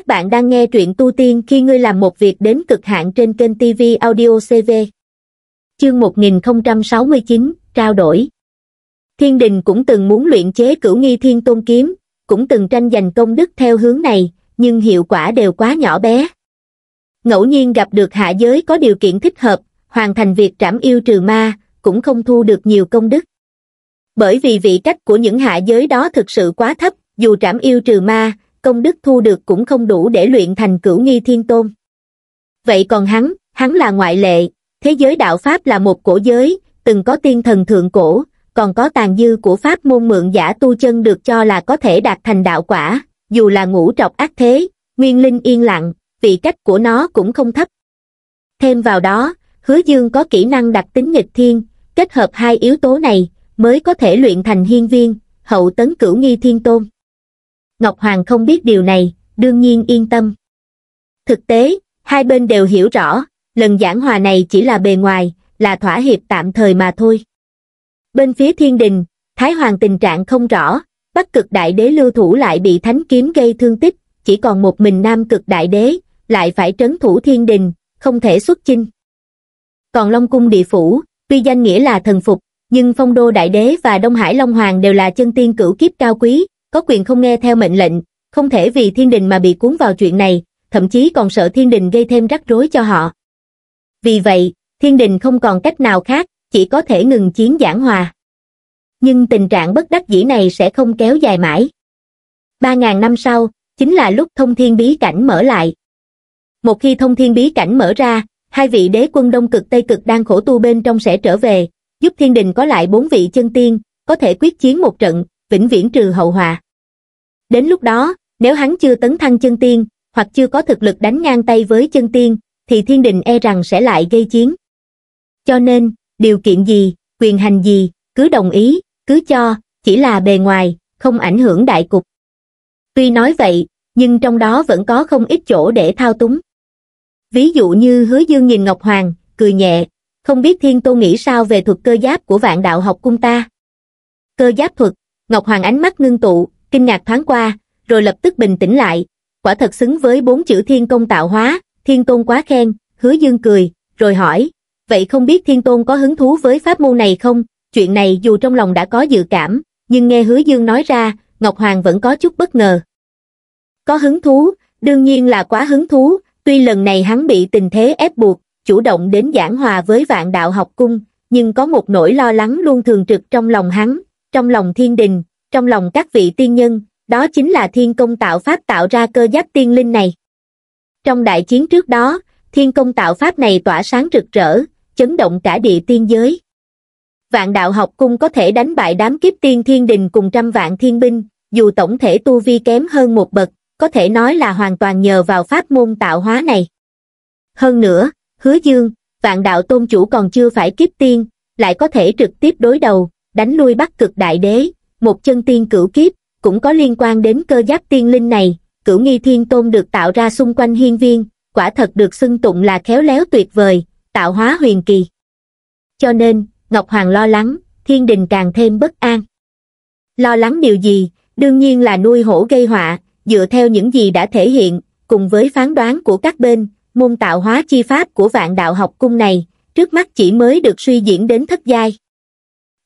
Các bạn đang nghe truyện tu tiên khi ngươi làm một việc đến cực hạn trên kênh TV Audio CV. Chương 1069, trao đổi. Thiên đình cũng từng muốn luyện chế cửu nghi thiên tôn kiếm, cũng từng tranh giành công đức theo hướng này, nhưng hiệu quả đều quá nhỏ bé. Ngẫu nhiên gặp được hạ giới có điều kiện thích hợp, hoàn thành việc trảm yêu trừ ma, cũng không thu được nhiều công đức. Bởi vì vị cách của những hạ giới đó thực sự quá thấp, dù trảm yêu trừ ma, công đức thu được cũng không đủ để luyện thành cửu nghi thiên tôn. Vậy còn hắn, hắn là ngoại lệ, thế giới đạo Pháp là một cổ giới, từng có tiên thần thượng cổ, còn có tàn dư của Pháp môn mượn giả tu chân được cho là có thể đạt thành đạo quả, dù là ngũ trọc ác thế, nguyên linh yên lặng, vị cách của nó cũng không thấp. Thêm vào đó, hứa dương có kỹ năng đặc tính nghịch thiên, kết hợp hai yếu tố này, mới có thể luyện thành hiên viên, hậu tấn cửu nghi thiên tôn. Ngọc Hoàng không biết điều này, đương nhiên yên tâm. Thực tế, hai bên đều hiểu rõ, lần giảng hòa này chỉ là bề ngoài, là thỏa hiệp tạm thời mà thôi. Bên phía thiên đình, Thái Hoàng tình trạng không rõ, Bắc cực đại đế lưu thủ lại bị thánh kiếm gây thương tích, chỉ còn một mình Nam cực đại đế, lại phải trấn thủ thiên đình, không thể xuất chinh. Còn Long Cung địa phủ, tuy danh nghĩa là thần phục, nhưng phong đô đại đế và Đông Hải Long Hoàng đều là chân tiên cửu kiếp cao quý, có quyền không nghe theo mệnh lệnh, không thể vì thiên đình mà bị cuốn vào chuyện này, thậm chí còn sợ thiên đình gây thêm rắc rối cho họ. Vì vậy, thiên đình không còn cách nào khác, chỉ có thể ngừng chiến giảng hòa. Nhưng tình trạng bất đắc dĩ này sẽ không kéo dài mãi. 3.000 năm sau, chính là lúc thông thiên bí cảnh mở lại. Một khi thông thiên bí cảnh mở ra, hai vị đế quân Đông Cực Tây Cực đang khổ tu bên trong sẽ trở về, giúp thiên đình có lại bốn vị chân tiên, có thể quyết chiến một trận, vĩnh viễn trừ hậu họa. Đến lúc đó, nếu hắn chưa tấn thăng chân tiên, hoặc chưa có thực lực đánh ngang tay với chân tiên, thì thiên đình e rằng sẽ lại gây chiến. Cho nên, điều kiện gì, quyền hành gì, cứ đồng ý, cứ cho, chỉ là bề ngoài, không ảnh hưởng đại cục. Tuy nói vậy, nhưng trong đó vẫn có không ít chỗ để thao túng. Ví dụ như hứa dương nhìn Ngọc Hoàng, cười nhẹ, không biết thiên tôn nghĩ sao về thuật cơ giáp của vạn đạo học cung ta. Cơ giáp thuật, ngọc hoàng ánh mắt ngưng tụ kinh ngạc thoáng qua rồi lập tức bình tĩnh lại quả thật xứng với bốn chữ thiên công tạo hóa thiên tôn quá khen hứa dương cười rồi hỏi vậy không biết thiên tôn có hứng thú với pháp môn này không chuyện này dù trong lòng đã có dự cảm nhưng nghe hứa dương nói ra ngọc hoàng vẫn có chút bất ngờ có hứng thú đương nhiên là quá hứng thú tuy lần này hắn bị tình thế ép buộc chủ động đến giảng hòa với vạn đạo học cung nhưng có một nỗi lo lắng luôn thường trực trong lòng hắn trong lòng thiên đình, trong lòng các vị tiên nhân, đó chính là thiên công tạo pháp tạo ra cơ giáp tiên linh này. Trong đại chiến trước đó, thiên công tạo pháp này tỏa sáng rực rỡ, chấn động cả địa tiên giới. Vạn đạo học cung có thể đánh bại đám kiếp tiên thiên đình cùng trăm vạn thiên binh, dù tổng thể tu vi kém hơn một bậc, có thể nói là hoàn toàn nhờ vào pháp môn tạo hóa này. Hơn nữa, hứa dương, vạn đạo tôn chủ còn chưa phải kiếp tiên, lại có thể trực tiếp đối đầu, đánh lui bắc cực đại đế, một chân tiên cửu kiếp, cũng có liên quan đến cơ giáp tiên linh này, cửu nghi thiên tôn được tạo ra xung quanh hiên viên, quả thật được xưng tụng là khéo léo tuyệt vời, tạo hóa huyền kỳ. Cho nên, Ngọc Hoàng lo lắng, thiên đình càng thêm bất an. Lo lắng điều gì, đương nhiên là nuôi hổ gây họa, dựa theo những gì đã thể hiện, cùng với phán đoán của các bên, môn tạo hóa chi pháp của vạn đạo học cung này, trước mắt chỉ mới được suy diễn đến thất giai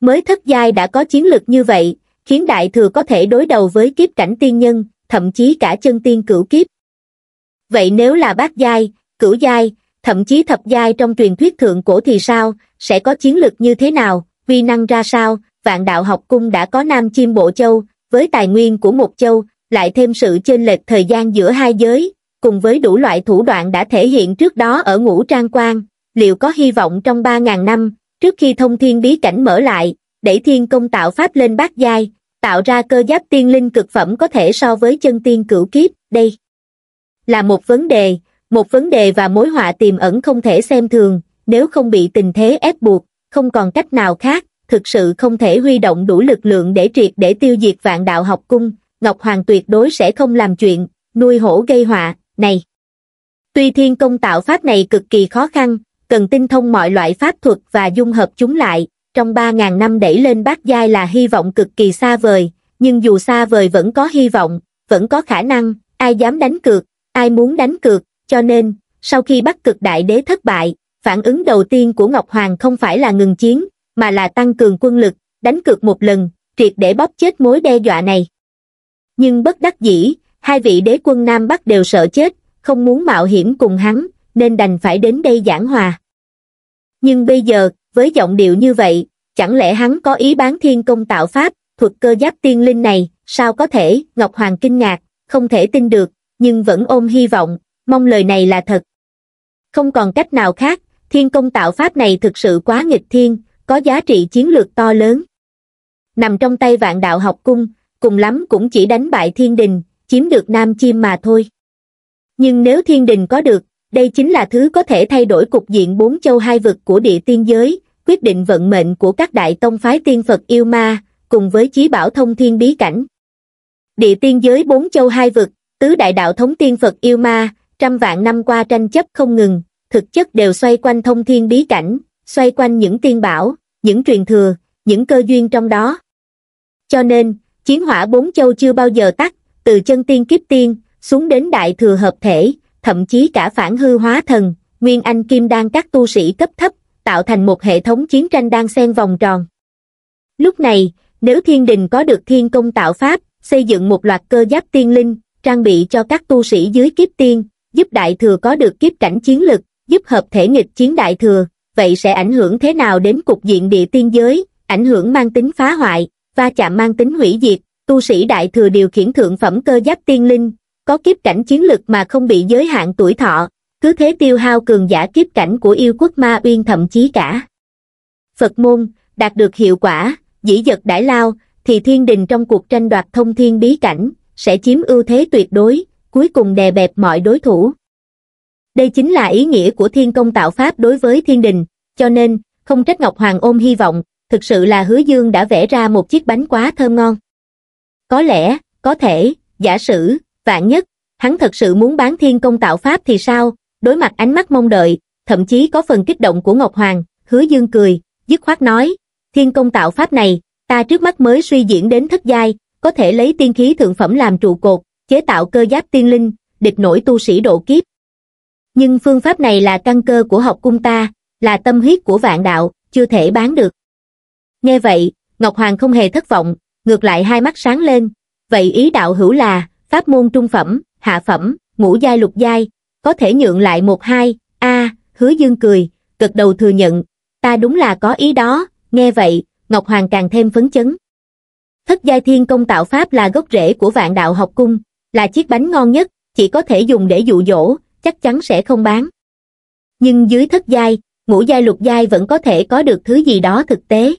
mới thất giai đã có chiến lược như vậy, khiến đại thừa có thể đối đầu với kiếp cảnh tiên nhân, thậm chí cả chân tiên cửu kiếp. Vậy nếu là bát giai, cửu giai, thậm chí thập giai trong truyền thuyết thượng cổ thì sao, sẽ có chiến lược như thế nào, vi năng ra sao, vạn đạo học cung đã có nam chim bộ châu, với tài nguyên của một châu, lại thêm sự chênh lệch thời gian giữa hai giới, cùng với đủ loại thủ đoạn đã thể hiện trước đó ở ngũ trang quan, liệu có hy vọng trong 3.000 năm, trước khi thông thiên bí cảnh mở lại đẩy thiên công tạo pháp lên bát giai tạo ra cơ giáp tiên linh cực phẩm có thể so với chân tiên cửu kiếp đây là một vấn đề một vấn đề và mối họa tiềm ẩn không thể xem thường nếu không bị tình thế ép buộc không còn cách nào khác thực sự không thể huy động đủ lực lượng để triệt để tiêu diệt vạn đạo học cung ngọc hoàng tuyệt đối sẽ không làm chuyện nuôi hổ gây họa này tuy thiên công tạo pháp này cực kỳ khó khăn cần tinh thông mọi loại pháp thuật và dung hợp chúng lại, trong 3.000 năm đẩy lên bát giai là hy vọng cực kỳ xa vời, nhưng dù xa vời vẫn có hy vọng, vẫn có khả năng, ai dám đánh cược, ai muốn đánh cược, cho nên, sau khi bắt cực đại đế thất bại, phản ứng đầu tiên của Ngọc Hoàng không phải là ngừng chiến, mà là tăng cường quân lực, đánh cược một lần, triệt để bóp chết mối đe dọa này. Nhưng bất đắc dĩ, hai vị đế quân Nam Bắc đều sợ chết, không muốn mạo hiểm cùng hắn, nên đành phải đến đây giảng hòa. Nhưng bây giờ, với giọng điệu như vậy, chẳng lẽ hắn có ý bán thiên công tạo pháp, thuật cơ giáp tiên linh này, sao có thể, Ngọc Hoàng kinh ngạc, không thể tin được, nhưng vẫn ôm hy vọng, mong lời này là thật. Không còn cách nào khác, thiên công tạo pháp này thực sự quá nghịch thiên, có giá trị chiến lược to lớn. Nằm trong tay vạn đạo học cung, cùng lắm cũng chỉ đánh bại thiên đình, chiếm được nam chim mà thôi. Nhưng nếu thiên đình có được, đây chính là thứ có thể thay đổi cục diện bốn châu hai vực của địa tiên giới, quyết định vận mệnh của các đại tông phái tiên Phật yêu ma, cùng với chí bảo thông thiên bí cảnh. Địa tiên giới bốn châu hai vực, tứ đại đạo thống tiên Phật yêu ma, trăm vạn năm qua tranh chấp không ngừng, thực chất đều xoay quanh thông thiên bí cảnh, xoay quanh những tiên bảo, những truyền thừa, những cơ duyên trong đó. Cho nên, chiến hỏa bốn châu chưa bao giờ tắt, từ chân tiên kiếp tiên, xuống đến đại thừa hợp thể, thậm chí cả phản hư hóa thần, nguyên anh kim đan các tu sĩ cấp thấp, tạo thành một hệ thống chiến tranh đang xen vòng tròn. Lúc này, nếu thiên đình có được thiên công tạo pháp, xây dựng một loạt cơ giáp tiên linh, trang bị cho các tu sĩ dưới kiếp tiên, giúp đại thừa có được kiếp cảnh chiến lực, giúp hợp thể nghịch chiến đại thừa, vậy sẽ ảnh hưởng thế nào đến cục diện địa tiên giới, ảnh hưởng mang tính phá hoại, va chạm mang tính hủy diệt, tu sĩ đại thừa điều khiển thượng phẩm cơ giáp tiên linh, có kiếp cảnh chiến lực mà không bị giới hạn tuổi thọ cứ thế tiêu hao cường giả kiếp cảnh của yêu quốc ma uyên thậm chí cả phật môn đạt được hiệu quả dĩ dật đãi lao thì thiên đình trong cuộc tranh đoạt thông thiên bí cảnh sẽ chiếm ưu thế tuyệt đối cuối cùng đè bẹp mọi đối thủ đây chính là ý nghĩa của thiên công tạo pháp đối với thiên đình cho nên không trách ngọc hoàng ôm hy vọng thực sự là hứa dương đã vẽ ra một chiếc bánh quá thơm ngon có lẽ có thể giả sử Vạn nhất, hắn thật sự muốn bán thiên công tạo pháp thì sao? Đối mặt ánh mắt mong đợi, thậm chí có phần kích động của Ngọc Hoàng, hứa dương cười, dứt khoát nói, thiên công tạo pháp này, ta trước mắt mới suy diễn đến thất giai, có thể lấy tiên khí thượng phẩm làm trụ cột, chế tạo cơ giáp tiên linh, địch nổi tu sĩ độ kiếp. Nhưng phương pháp này là căn cơ của học cung ta, là tâm huyết của vạn đạo, chưa thể bán được. Nghe vậy, Ngọc Hoàng không hề thất vọng, ngược lại hai mắt sáng lên, vậy ý đạo hữu là, pháp môn trung phẩm, hạ phẩm, ngũ giai lục giai, có thể nhượng lại một hai, a hứa dương cười, cực đầu thừa nhận, ta đúng là có ý đó, nghe vậy, Ngọc Hoàng càng thêm phấn chấn. Thất giai thiên công tạo pháp là gốc rễ của vạn đạo học cung, là chiếc bánh ngon nhất, chỉ có thể dùng để dụ dỗ, chắc chắn sẽ không bán. Nhưng dưới thất giai, ngũ giai lục giai vẫn có thể có được thứ gì đó thực tế.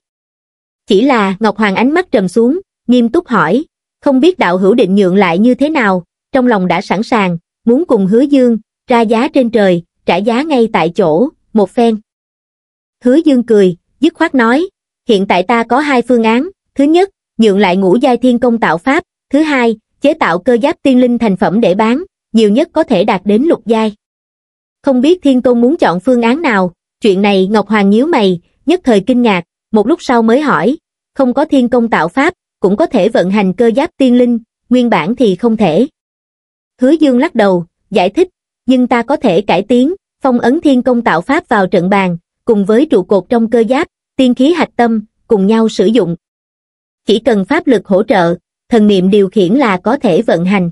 Chỉ là Ngọc Hoàng ánh mắt trầm xuống, nghiêm túc hỏi, không biết đạo hữu định nhượng lại như thế nào, trong lòng đã sẵn sàng, muốn cùng hứa dương, ra giá trên trời, trả giá ngay tại chỗ, một phen. Hứa dương cười, dứt khoát nói, hiện tại ta có hai phương án, thứ nhất, nhượng lại ngũ giai thiên công tạo pháp, thứ hai, chế tạo cơ giáp tiên linh thành phẩm để bán, nhiều nhất có thể đạt đến lục giai. Không biết thiên tôn muốn chọn phương án nào, chuyện này Ngọc Hoàng nhíu mày, nhất thời kinh ngạc, một lúc sau mới hỏi, không có thiên công tạo pháp, cũng có thể vận hành cơ giáp tiên linh, nguyên bản thì không thể. Hứa Dương lắc đầu, giải thích, nhưng ta có thể cải tiến, phong ấn thiên công tạo pháp vào trận bàn, cùng với trụ cột trong cơ giáp, tiên khí hạch tâm, cùng nhau sử dụng. Chỉ cần pháp lực hỗ trợ, thần niệm điều khiển là có thể vận hành.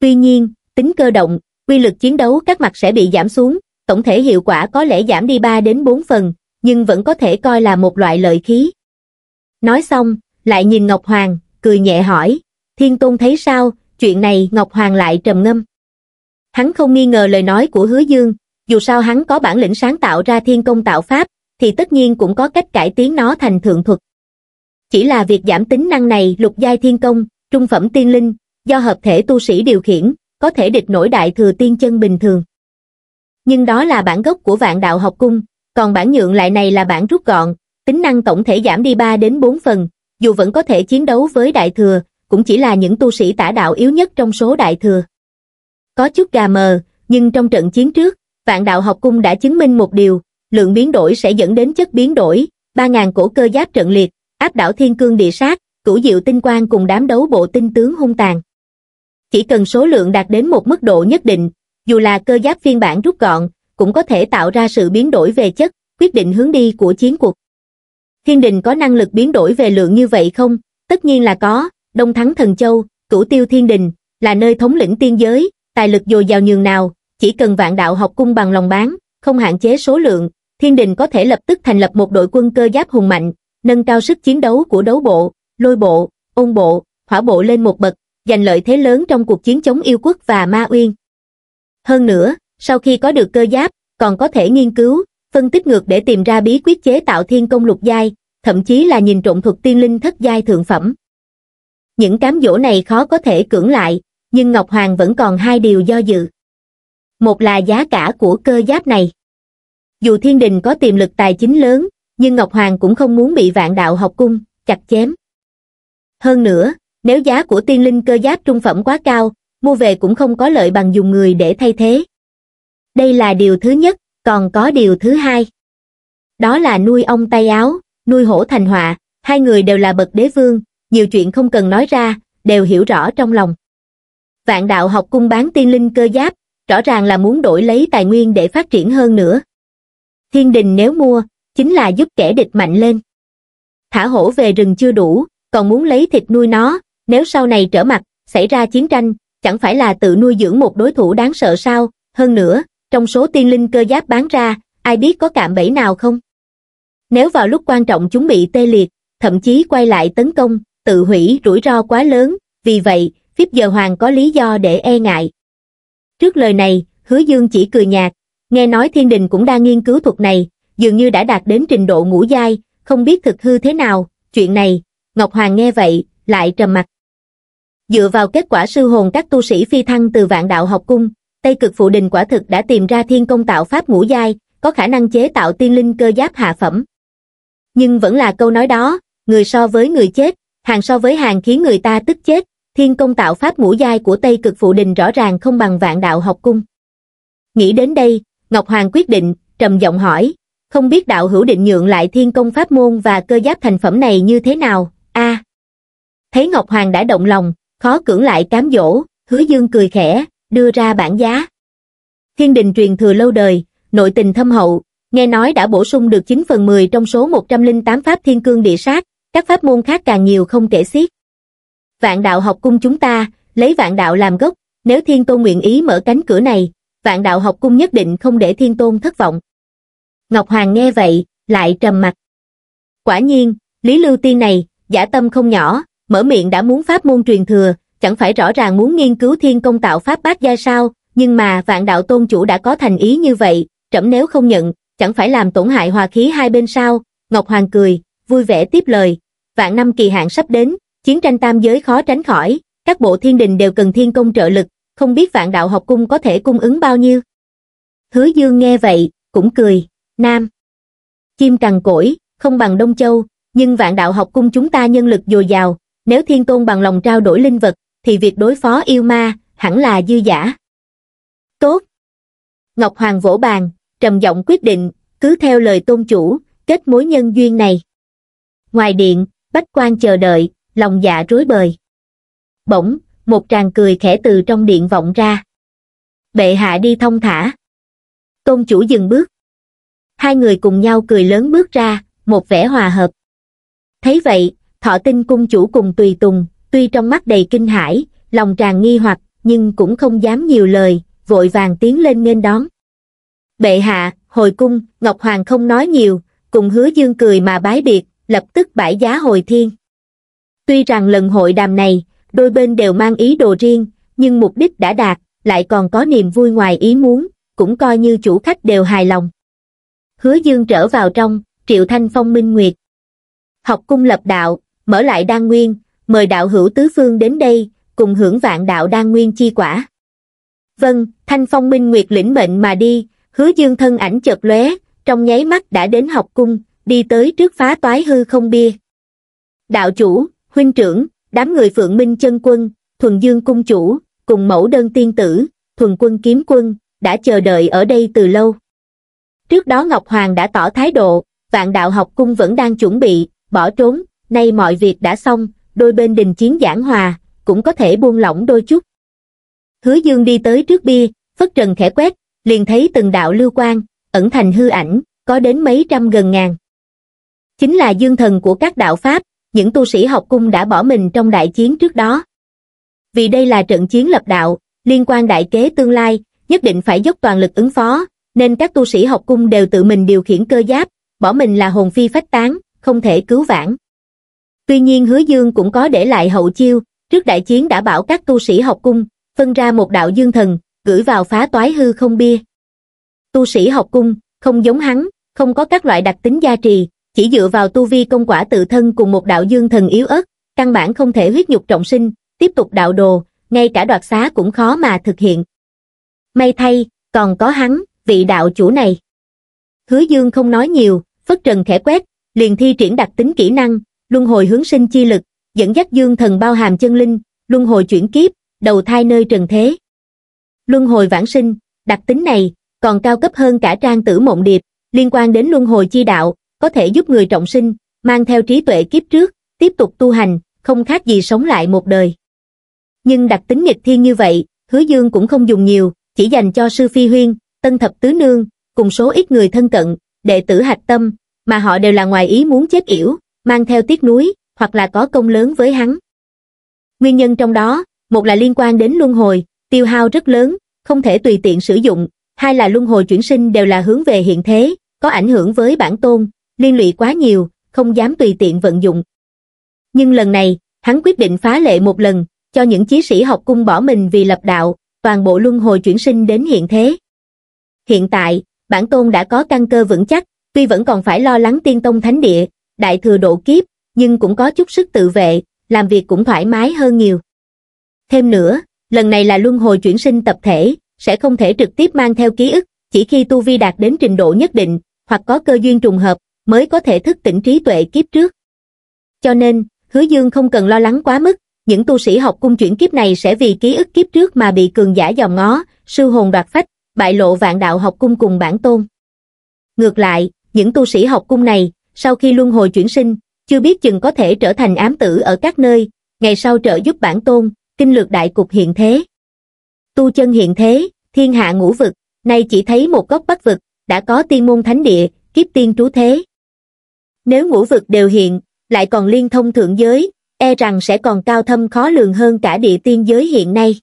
Tuy nhiên, tính cơ động, quy lực chiến đấu các mặt sẽ bị giảm xuống, tổng thể hiệu quả có lẽ giảm đi 3 đến 4 phần, nhưng vẫn có thể coi là một loại lợi khí. Nói xong, lại nhìn Ngọc Hoàng, cười nhẹ hỏi, Thiên Tôn thấy sao, chuyện này Ngọc Hoàng lại trầm ngâm. Hắn không nghi ngờ lời nói của Hứa Dương, dù sao hắn có bản lĩnh sáng tạo ra thiên công tạo pháp, thì tất nhiên cũng có cách cải tiến nó thành thượng thuật. Chỉ là việc giảm tính năng này lục giai thiên công, trung phẩm tiên linh, do hợp thể tu sĩ điều khiển, có thể địch nổi đại thừa tiên chân bình thường. Nhưng đó là bản gốc của vạn đạo học cung, còn bản nhượng lại này là bản rút gọn, tính năng tổng thể giảm đi 3 đến 4 phần, dù vẫn có thể chiến đấu với đại thừa, cũng chỉ là những tu sĩ tả đạo yếu nhất trong số đại thừa. Có chút gà mờ, nhưng trong trận chiến trước, vạn đạo học cung đã chứng minh một điều, lượng biến đổi sẽ dẫn đến chất biến đổi, 3.000 cổ cơ giáp trận liệt, áp đảo thiên cương địa sát, cửu diệu tinh quang cùng đám đấu bộ tinh tướng hung tàn. Chỉ cần số lượng đạt đến một mức độ nhất định, dù là cơ giáp phiên bản rút gọn, cũng có thể tạo ra sự biến đổi về chất, quyết định hướng đi của chiến cuộc. Thiên đình có năng lực biến đổi về lượng như vậy không? Tất nhiên là có, Đông Thắng Thần Châu, Cửu Tiêu Thiên Đình, là nơi thống lĩnh tiên giới, tài lực dồi dào nhường nào, chỉ cần vạn đạo học cung bằng lòng bán, không hạn chế số lượng, thiên đình có thể lập tức thành lập một đội quân cơ giáp hùng mạnh, nâng cao sức chiến đấu của đấu bộ, lôi bộ, ôn bộ, hỏa bộ lên một bậc, giành lợi thế lớn trong cuộc chiến chống yêu quốc và ma uyên. Hơn nữa, sau khi có được cơ giáp, còn có thể nghiên cứu, phân tích ngược để tìm ra bí quyết chế tạo thiên công lục giai, thậm chí là nhìn trộm thuật tiên linh thất giai thượng phẩm. Những cám dỗ này khó có thể cưỡng lại, nhưng Ngọc Hoàng vẫn còn hai điều do dự. Một là giá cả của cơ giáp này. Dù thiên đình có tiềm lực tài chính lớn, nhưng Ngọc Hoàng cũng không muốn bị vạn đạo học cung, chặt chém. Hơn nữa, nếu giá của tiên linh cơ giáp trung phẩm quá cao, mua về cũng không có lợi bằng dùng người để thay thế. Đây là điều thứ nhất, còn có điều thứ hai. Đó là nuôi ông tay áo, nuôi hổ thành họa, hai người đều là bậc đế vương, nhiều chuyện không cần nói ra, đều hiểu rõ trong lòng. Vạn đạo học cung bán tiên linh cơ giáp, rõ ràng là muốn đổi lấy tài nguyên để phát triển hơn nữa. Thiên đình nếu mua, chính là giúp kẻ địch mạnh lên. Thả hổ về rừng chưa đủ, còn muốn lấy thịt nuôi nó, nếu sau này trở mặt, xảy ra chiến tranh, chẳng phải là tự nuôi dưỡng một đối thủ đáng sợ sao, hơn nữa, trong số tiên linh cơ giáp bán ra, ai biết có cạm bẫy nào không? Nếu vào lúc quan trọng chúng bị tê liệt, thậm chí quay lại tấn công, tự hủy rủi ro quá lớn, vì vậy, phiếp giờ hoàng có lý do để e ngại. Trước lời này, hứa dương chỉ cười nhạt, nghe nói thiên đình cũng đang nghiên cứu thuật này, dường như đã đạt đến trình độ ngũ giai, không biết thực hư thế nào, chuyện này, Ngọc Hoàng nghe vậy, lại trầm mặt. Dựa vào kết quả sư hồn các tu sĩ phi thăng từ vạn đạo học cung, Tây cực phụ đình quả thực đã tìm ra thiên công tạo pháp ngũ giai, có khả năng chế tạo tiên linh cơ giáp hạ phẩm. Nhưng vẫn là câu nói đó, người so với người chết, hàng so với hàng khiến người ta tức chết, thiên công tạo pháp ngũ giai của Tây cực phụ đình rõ ràng không bằng vạn đạo học cung. Nghĩ đến đây, Ngọc Hoàng quyết định, trầm giọng hỏi, không biết đạo hữu định nhượng lại thiên công pháp môn và cơ giáp thành phẩm này như thế nào, a Thấy Ngọc Hoàng đã động lòng, khó cưỡng lại cám dỗ, hứa dương cười khẽ, đưa ra bản giá. Thiên đình truyền thừa lâu đời, nội tình thâm hậu, nghe nói đã bổ sung được 9 phần 10 trong số 108 pháp thiên cương địa sát, các pháp môn khác càng nhiều không kể xiết. Vạn đạo học cung chúng ta, lấy vạn đạo làm gốc, nếu thiên tôn nguyện ý mở cánh cửa này, vạn đạo học cung nhất định không để thiên tôn thất vọng. Ngọc Hoàng nghe vậy, lại trầm mặt. Quả nhiên, Lý Lưu Tiên này, giả tâm không nhỏ, mở miệng đã muốn pháp môn truyền thừa, chẳng phải rõ ràng muốn nghiên cứu thiên công tạo pháp bát gia sao, nhưng mà vạn đạo tôn chủ đã có thành ý như vậy, trẫm nếu không nhận, chẳng phải làm tổn hại hòa khí hai bên sao, Ngọc Hoàng cười, vui vẻ tiếp lời, vạn năm kỳ hạn sắp đến, chiến tranh tam giới khó tránh khỏi, các bộ thiên đình đều cần thiên công trợ lực, không biết vạn đạo học cung có thể cung ứng bao nhiêu. Hứa Dương nghe vậy, cũng cười, nam. Chim cằn cỗi, không bằng Đông Châu, nhưng vạn đạo học cung chúng ta nhân lực dồi dào, nếu thiên tôn bằng lòng trao đổi linh vật, thì việc đối phó yêu ma hẳn là dư giả. Tốt! Ngọc Hoàng vỗ bàn, trầm giọng quyết định, cứ theo lời tôn chủ, kết mối nhân duyên này. Ngoài điện, bách quan chờ đợi, lòng dạ rối bời. Bỗng, một tràng cười khẽ từ trong điện vọng ra. Bệ hạ đi thông thả. Tôn chủ dừng bước. Hai người cùng nhau cười lớn bước ra, một vẻ hòa hợp. Thấy vậy, thọ tinh cung chủ cùng tùy tùng, tuy trong mắt đầy kinh hãi lòng tràn nghi hoặc nhưng cũng không dám nhiều lời vội vàng tiến lên nghênh đón bệ hạ hồi cung ngọc hoàng không nói nhiều cùng hứa dương cười mà bái biệt lập tức bãi giá hồi thiên tuy rằng lần hội đàm này đôi bên đều mang ý đồ riêng nhưng mục đích đã đạt lại còn có niềm vui ngoài ý muốn cũng coi như chủ khách đều hài lòng hứa dương trở vào trong triệu thanh phong minh nguyệt học cung lập đạo mở lại đan nguyên mời đạo hữu tứ phương đến đây, cùng hưởng vạn đạo đan nguyên chi quả. Vâng, Thanh Phong Minh Nguyệt lĩnh mệnh mà đi, hứa dương thân ảnh chợt lóe, trong nháy mắt đã đến học cung, đi tới trước phá toái hư không bia. Đạo chủ, huynh trưởng, đám người Phượng Minh chân quân, thuần dương cung chủ, cùng mẫu đơn tiên tử, thuần quân kiếm quân, đã chờ đợi ở đây từ lâu. Trước đó Ngọc Hoàng đã tỏ thái độ, vạn đạo học cung vẫn đang chuẩn bị, bỏ trốn, nay mọi việc đã xong, đôi bên đình chiến giảng hòa, cũng có thể buông lỏng đôi chút. Hứa Dương đi tới trước bia, phất trần khẽ quét, liền thấy từng đạo lưu quan, ẩn thành hư ảnh, có đến mấy trăm gần ngàn. Chính là dương thần của các đạo Pháp, những tu sĩ học cung đã bỏ mình trong đại chiến trước đó. Vì đây là trận chiến lập đạo, liên quan đại kế tương lai, nhất định phải dốc toàn lực ứng phó, nên các tu sĩ học cung đều tự mình điều khiển cơ giáp, bỏ mình là hồn phi phách tán, không thể cứu vãn. Tuy nhiên hứa dương cũng có để lại hậu chiêu, trước đại chiến đã bảo các tu sĩ học cung, phân ra một đạo dương thần, gửi vào phá toái hư không bia. Tu sĩ học cung, không giống hắn, không có các loại đặc tính gia trì, chỉ dựa vào tu vi công quả tự thân cùng một đạo dương thần yếu ớt, căn bản không thể huyết nhục trọng sinh, tiếp tục đạo đồ, ngay cả đoạt xá cũng khó mà thực hiện. May thay, còn có hắn, vị đạo chủ này. Hứa Dương không nói nhiều, phất trần khẽ quét, liền thi triển đặc tính kỹ năng, luân hồi hướng sinh chi lực, dẫn dắt dương thần bao hàm chân linh, luân hồi chuyển kiếp, đầu thai nơi trần thế. Luân hồi vãng sinh, đặc tính này, còn cao cấp hơn cả trang tử mộng điệp, liên quan đến luân hồi chi đạo, có thể giúp người trọng sinh, mang theo trí tuệ kiếp trước, tiếp tục tu hành, không khác gì sống lại một đời. Nhưng đặc tính nghịch thiên như vậy, hứa dương cũng không dùng nhiều, chỉ dành cho sư phi huyên, tân thập tứ nương, cùng số ít người thân cận, đệ tử hạch tâm, mà họ đều là ngoài ý muốn chết yểu, mang theo tiếc núi hoặc là có công lớn với hắn nguyên nhân trong đó một là liên quan đến luân hồi tiêu hao rất lớn không thể tùy tiện sử dụng hai là luân hồi chuyển sinh đều là hướng về hiện thế có ảnh hưởng với bản tôn liên lụy quá nhiều không dám tùy tiện vận dụng nhưng lần này hắn quyết định phá lệ một lần cho những chí sĩ học cung bỏ mình vì lập đạo toàn bộ luân hồi chuyển sinh đến hiện thế hiện tại bản tôn đã có căn cơ vững chắc tuy vẫn còn phải lo lắng tiên tông thánh địa đại thừa độ kiếp, nhưng cũng có chút sức tự vệ, làm việc cũng thoải mái hơn nhiều. Thêm nữa, lần này là luân hồi chuyển sinh tập thể, sẽ không thể trực tiếp mang theo ký ức, chỉ khi tu vi đạt đến trình độ nhất định, hoặc có cơ duyên trùng hợp, mới có thể thức tỉnh trí tuệ kiếp trước. Cho nên, Hứa Dương không cần lo lắng quá mức, những tu sĩ học cung chuyển kiếp này sẽ vì ký ức kiếp trước mà bị cường giả dòm ngó, sư hồn đoạt phách, bại lộ vạn đạo học cung cùng bản tôn. Ngược lại, những tu sĩ học cung này sau khi luân hồi chuyển sinh, chưa biết chừng có thể trở thành ám tử ở các nơi, ngày sau trợ giúp bản tôn, kinh lược đại cục hiện thế. Tu chân hiện thế, thiên hạ ngũ vực, nay chỉ thấy một góc bắc vực, đã có tiên môn thánh địa, kiếp tiên trú thế. Nếu ngũ vực đều hiện, lại còn liên thông thượng giới, e rằng sẽ còn cao thâm khó lường hơn cả địa tiên giới hiện nay.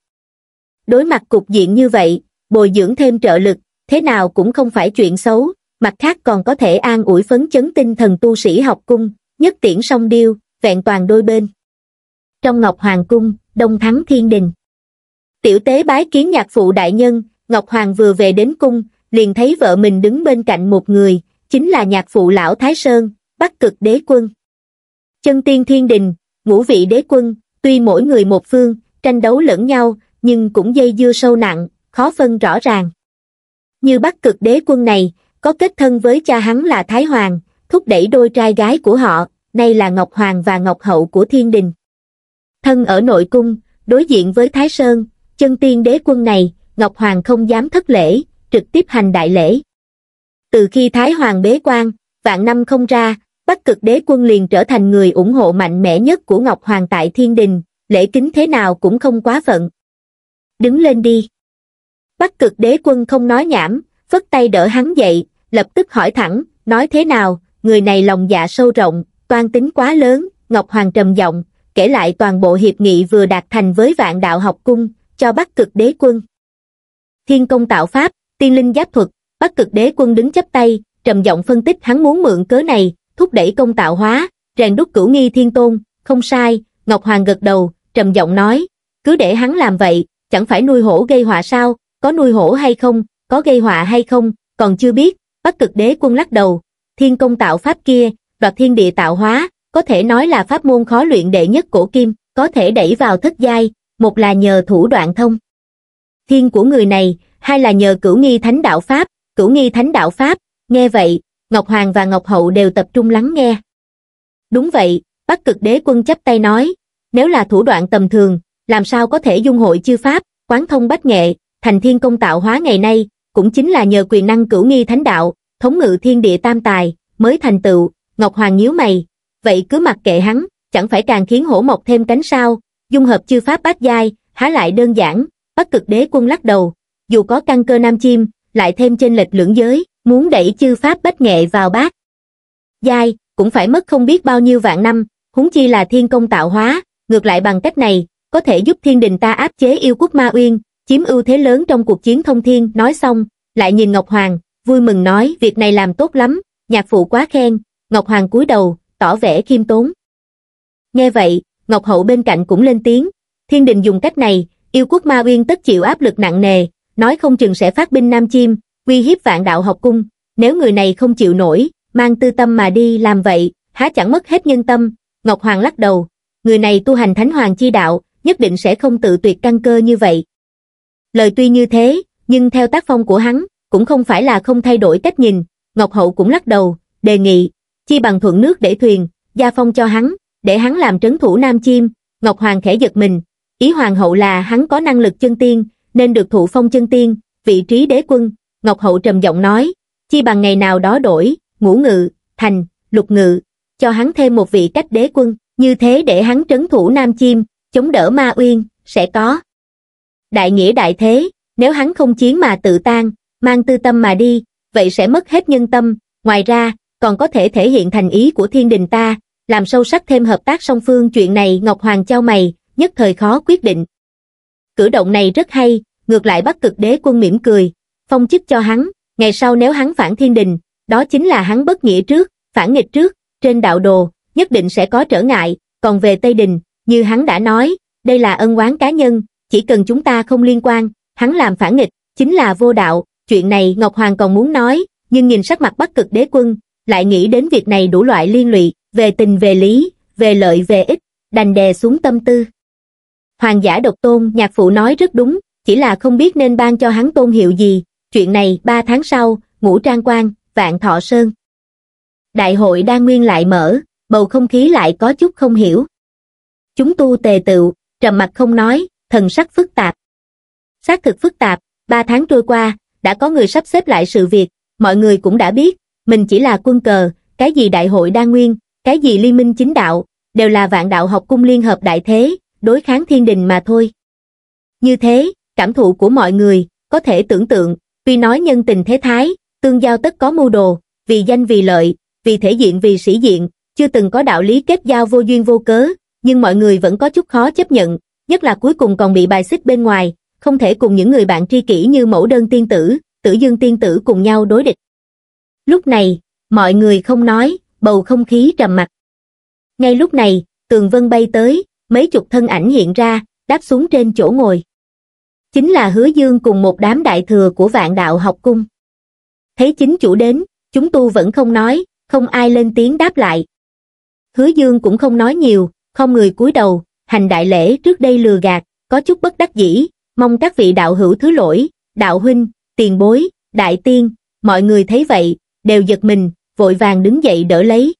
Đối mặt cục diện như vậy, bồi dưỡng thêm trợ lực, thế nào cũng không phải chuyện xấu, mặt khác còn có thể an ủi phấn chấn tinh thần tu sĩ học cung, nhất tiễn song điêu, vẹn toàn đôi bên. Trong Ngọc Hoàng Cung, Đông Thắng Thiên Đình. Tiểu tế bái kiến nhạc phụ đại nhân, Ngọc Hoàng vừa về đến cung, liền thấy vợ mình đứng bên cạnh một người, chính là nhạc phụ lão Thái Sơn, bắc cực đế quân. Chân tiên thiên đình, ngũ vị đế quân, tuy mỗi người một phương, tranh đấu lẫn nhau, nhưng cũng dây dưa sâu nặng, khó phân rõ ràng. Như bắc cực đế quân này, có kết thân với cha hắn là thái hoàng thúc đẩy đôi trai gái của họ nay là ngọc hoàng và ngọc hậu của thiên đình thân ở nội cung đối diện với thái sơn chân tiên đế quân này ngọc hoàng không dám thất lễ trực tiếp hành đại lễ từ khi thái hoàng bế quan vạn năm không ra bắc cực đế quân liền trở thành người ủng hộ mạnh mẽ nhất của ngọc hoàng tại thiên đình lễ kính thế nào cũng không quá phận đứng lên đi bắc cực đế quân không nói nhảm vất tay đỡ hắn dậy lập tức hỏi thẳng, nói thế nào, người này lòng dạ sâu rộng, toan tính quá lớn, Ngọc Hoàng trầm giọng, kể lại toàn bộ hiệp nghị vừa đạt thành với vạn đạo học cung, cho bắc cực đế quân. Thiên công tạo pháp, tiên linh giáp thuật, bắc cực đế quân đứng chấp tay, trầm giọng phân tích hắn muốn mượn cớ này, thúc đẩy công tạo hóa, rèn đúc cửu nghi thiên tôn, không sai, Ngọc Hoàng gật đầu, trầm giọng nói, cứ để hắn làm vậy, chẳng phải nuôi hổ gây họa sao, có nuôi hổ hay không, có gây họa hay không, còn chưa biết, Bắc cực đế quân lắc đầu, thiên công tạo pháp kia, đoạt thiên địa tạo hóa, có thể nói là pháp môn khó luyện đệ nhất cổ kim, có thể đẩy vào thất giai, một là nhờ thủ đoạn thông. Thiên của người này, hai là nhờ cửu nghi thánh đạo Pháp, cửu nghi thánh đạo Pháp, nghe vậy, Ngọc Hoàng và Ngọc Hậu đều tập trung lắng nghe. Đúng vậy, Bắc cực đế quân chấp tay nói, nếu là thủ đoạn tầm thường, làm sao có thể dung hội chư Pháp, quán thông bách nghệ, thành thiên công tạo hóa ngày nay, cũng chính là nhờ quyền năng cửu nghi thánh đạo, thống ngự thiên địa tam tài, mới thành tựu, Ngọc Hoàng nhíu mày, vậy cứ mặc kệ hắn, chẳng phải càng khiến hổ mọc thêm cánh sao, dung hợp chư pháp bát giai, há lại đơn giản, bất cực đế quân lắc đầu, dù có căn cơ nam chim, lại thêm trên lệch lưỡng giới, muốn đẩy chư pháp bách nghệ vào bát. Giai, cũng phải mất không biết bao nhiêu vạn năm, huống chi là thiên công tạo hóa, ngược lại bằng cách này, có thể giúp thiên đình ta áp chế yêu quốc ma uyên, chiếm ưu thế lớn trong cuộc chiến thông thiên, nói xong, lại nhìn Ngọc Hoàng, vui mừng nói việc này làm tốt lắm, nhạc phụ quá khen, Ngọc Hoàng cúi đầu, tỏ vẻ khiêm tốn. Nghe vậy, Ngọc Hậu bên cạnh cũng lên tiếng, thiên đình dùng cách này, yêu quốc ma uyên tất chịu áp lực nặng nề, nói không chừng sẽ phát binh Nam Chim, uy hiếp vạn đạo học cung, nếu người này không chịu nổi, mang tư tâm mà đi làm vậy, há chẳng mất hết nhân tâm, Ngọc Hoàng lắc đầu, người này tu hành thánh hoàng chi đạo, nhất định sẽ không tự tuyệt căn cơ như vậy lời tuy như thế nhưng theo tác phong của hắn cũng không phải là không thay đổi cách nhìn ngọc hậu cũng lắc đầu đề nghị chi bằng thuận nước để thuyền gia phong cho hắn để hắn làm trấn thủ nam chiêm ngọc hoàng khẽ giật mình ý hoàng hậu là hắn có năng lực chân tiên nên được thụ phong chân tiên vị trí đế quân ngọc hậu trầm giọng nói chi bằng ngày nào đó đổi ngũ ngự thành lục ngự cho hắn thêm một vị cách đế quân như thế để hắn trấn thủ nam chiêm chống đỡ ma uyên sẽ có đại nghĩa đại thế, nếu hắn không chiến mà tự tan, mang tư tâm mà đi, vậy sẽ mất hết nhân tâm, ngoài ra, còn có thể thể hiện thành ý của thiên đình ta, làm sâu sắc thêm hợp tác song phương chuyện này Ngọc Hoàng trao mày, nhất thời khó quyết định. Cử động này rất hay, ngược lại bắt cực đế quân mỉm cười, phong chức cho hắn, ngày sau nếu hắn phản thiên đình, đó chính là hắn bất nghĩa trước, phản nghịch trước, trên đạo đồ, nhất định sẽ có trở ngại, còn về Tây Đình, như hắn đã nói, đây là ân oán cá nhân, chỉ cần chúng ta không liên quan, hắn làm phản nghịch, chính là vô đạo, chuyện này Ngọc Hoàng còn muốn nói, nhưng nhìn sắc mặt bắc cực đế quân, lại nghĩ đến việc này đủ loại liên lụy, về tình về lý, về lợi về ích, đành đè xuống tâm tư. Hoàng giả độc tôn, nhạc phụ nói rất đúng, chỉ là không biết nên ban cho hắn tôn hiệu gì, chuyện này ba tháng sau, ngũ trang quan, vạn thọ sơn. Đại hội đang nguyên lại mở, bầu không khí lại có chút không hiểu. Chúng tu tề tựu, trầm mặt không nói, thần sắc phức tạp. Xác thực phức tạp, ba tháng trôi qua, đã có người sắp xếp lại sự việc, mọi người cũng đã biết, mình chỉ là quân cờ, cái gì đại hội đa nguyên, cái gì liên minh chính đạo, đều là vạn đạo học cung liên hợp đại thế, đối kháng thiên đình mà thôi. Như thế, cảm thụ của mọi người, có thể tưởng tượng, tuy nói nhân tình thế thái, tương giao tất có mưu đồ, vì danh vì lợi, vì thể diện vì sĩ diện, chưa từng có đạo lý kết giao vô duyên vô cớ, nhưng mọi người vẫn có chút khó chấp nhận, nhất là cuối cùng còn bị bài xích bên ngoài, không thể cùng những người bạn tri kỷ như mẫu đơn tiên tử, tử dương tiên tử cùng nhau đối địch. Lúc này, mọi người không nói, bầu không khí trầm mặc. Ngay lúc này, tường vân bay tới, mấy chục thân ảnh hiện ra, đáp xuống trên chỗ ngồi. Chính là hứa dương cùng một đám đại thừa của vạn đạo học cung. Thấy chính chủ đến, chúng tu vẫn không nói, không ai lên tiếng đáp lại. Hứa dương cũng không nói nhiều, không người cúi đầu, hành đại lễ trước đây lừa gạt, có chút bất đắc dĩ, mong các vị đạo hữu thứ lỗi, đạo huynh, tiền bối, đại tiên, mọi người thấy vậy, đều giật mình, vội vàng đứng dậy đỡ lấy.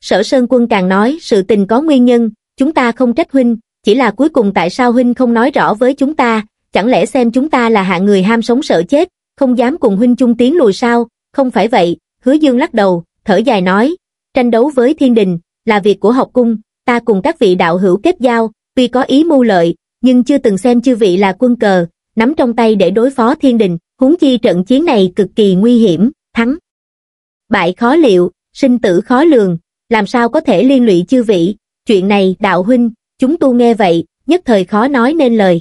Sở Sơn Quân càng nói sự tình có nguyên nhân, chúng ta không trách huynh, chỉ là cuối cùng tại sao huynh không nói rõ với chúng ta, chẳng lẽ xem chúng ta là hạng người ham sống sợ chết, không dám cùng huynh chung tiếng lùi sao, không phải vậy, hứa dương lắc đầu, thở dài nói, tranh đấu với thiên đình, là việc của học cung, ta cùng các vị đạo hữu kết giao, tuy có ý mưu lợi, nhưng chưa từng xem chư vị là quân cờ, nắm trong tay để đối phó thiên đình, huống chi trận chiến này cực kỳ nguy hiểm, thắng. Bại khó liệu, sinh tử khó lường, làm sao có thể liên lụy chư vị, chuyện này đạo huynh, chúng tu nghe vậy, nhất thời khó nói nên lời.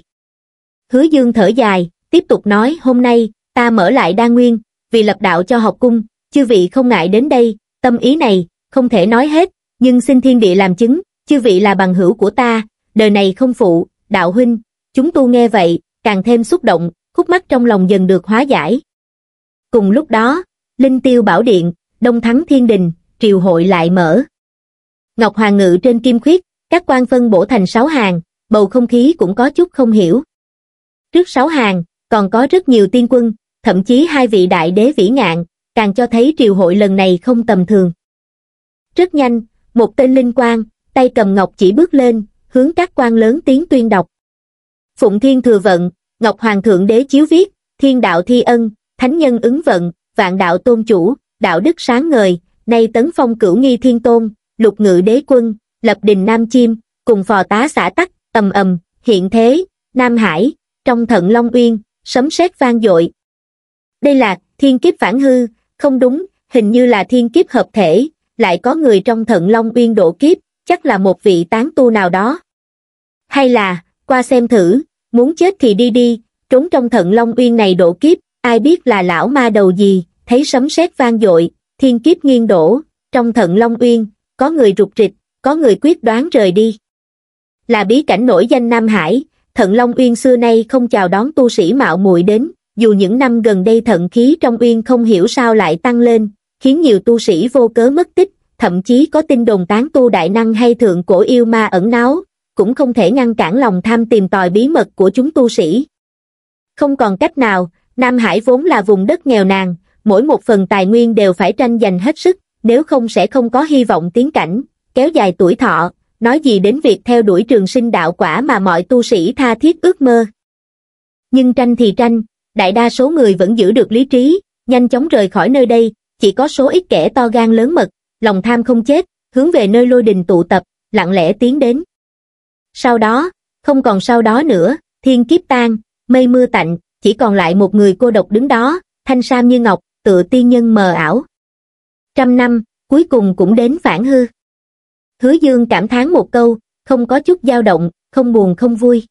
Hứa dương thở dài, tiếp tục nói hôm nay, ta mở lại đa nguyên, vì lập đạo cho học cung, chư vị không ngại đến đây, tâm ý này, không thể nói hết, nhưng xin thiên địa làm chứng, chư vị là bằng hữu của ta, đời này không phụ, đạo huynh, chúng tu nghe vậy, càng thêm xúc động, khúc mắt trong lòng dần được hóa giải. Cùng lúc đó, Linh Tiêu Bảo Điện, Đông Thắng Thiên Đình, triều hội lại mở. Ngọc Hoàng Ngự trên kim khuyết, các quan phân bổ thành sáu hàng, bầu không khí cũng có chút không hiểu. Trước sáu hàng, còn có rất nhiều tiên quân, thậm chí hai vị đại đế vĩ ngạn, càng cho thấy triều hội lần này không tầm thường. Rất nhanh, một tên linh quan, tay cầm ngọc chỉ bước lên, hướng các quan lớn tiếng tuyên đọc. Phụng Thiên Thừa Vận, Ngọc Hoàng Thượng Đế Chiếu viết, Thiên Đạo Thi Ân, Thánh Nhân Ứng Vận, Vạn Đạo Tôn Chủ, Đạo Đức Sáng Ngời, nay tấn phong cửu nghi thiên tôn, lục ngự đế quân, lập đình Nam Chim, cùng phò tá xã tắc, ầm ầm, hiện thế, Nam Hải, trong thận Long Uyên, sấm sét vang dội. Đây là thiên kiếp phản hư, không đúng, hình như là thiên kiếp hợp thể, lại có người trong thận Long Uyên độ kiếp, chắc là một vị tán tu nào đó. Hay là, qua xem thử, muốn chết thì đi đi, trốn trong thận Long Uyên này độ kiếp, ai biết là lão ma đầu gì, thấy sấm sét vang dội, thiên kiếp nghiêng đổ, trong thận Long Uyên, có người rụt rịch, có người quyết đoán rời đi. Là bí cảnh nổi danh Nam Hải, thận Long Uyên xưa nay không chào đón tu sĩ mạo muội đến, dù những năm gần đây thận khí trong Uyên không hiểu sao lại tăng lên, khiến nhiều tu sĩ vô cớ mất tích, thậm chí có tin đồn tán tu đại năng hay thượng cổ yêu ma ẩn náu, cũng không thể ngăn cản lòng tham tìm tòi bí mật của chúng tu sĩ. Không còn cách nào, Nam Hải vốn là vùng đất nghèo nàn, mỗi một phần tài nguyên đều phải tranh giành hết sức, nếu không sẽ không có hy vọng tiến cảnh, kéo dài tuổi thọ, nói gì đến việc theo đuổi trường sinh đạo quả mà mọi tu sĩ tha thiết ước mơ. Nhưng tranh thì tranh, đại đa số người vẫn giữ được lý trí, nhanh chóng rời khỏi nơi đây, chỉ có số ít kẻ to gan lớn mật, lòng tham không chết, hướng về nơi lôi đình tụ tập, lặng lẽ tiến đến. Sau đó, không còn sau đó nữa, thiên kiếp tan, mây mưa tạnh, chỉ còn lại một người cô độc đứng đó, thanh sam như ngọc, tựa tiên nhân mờ ảo. Trăm năm, cuối cùng cũng đến phản hư. Hứa Dương cảm thán một câu, không có chút dao động, không buồn không vui.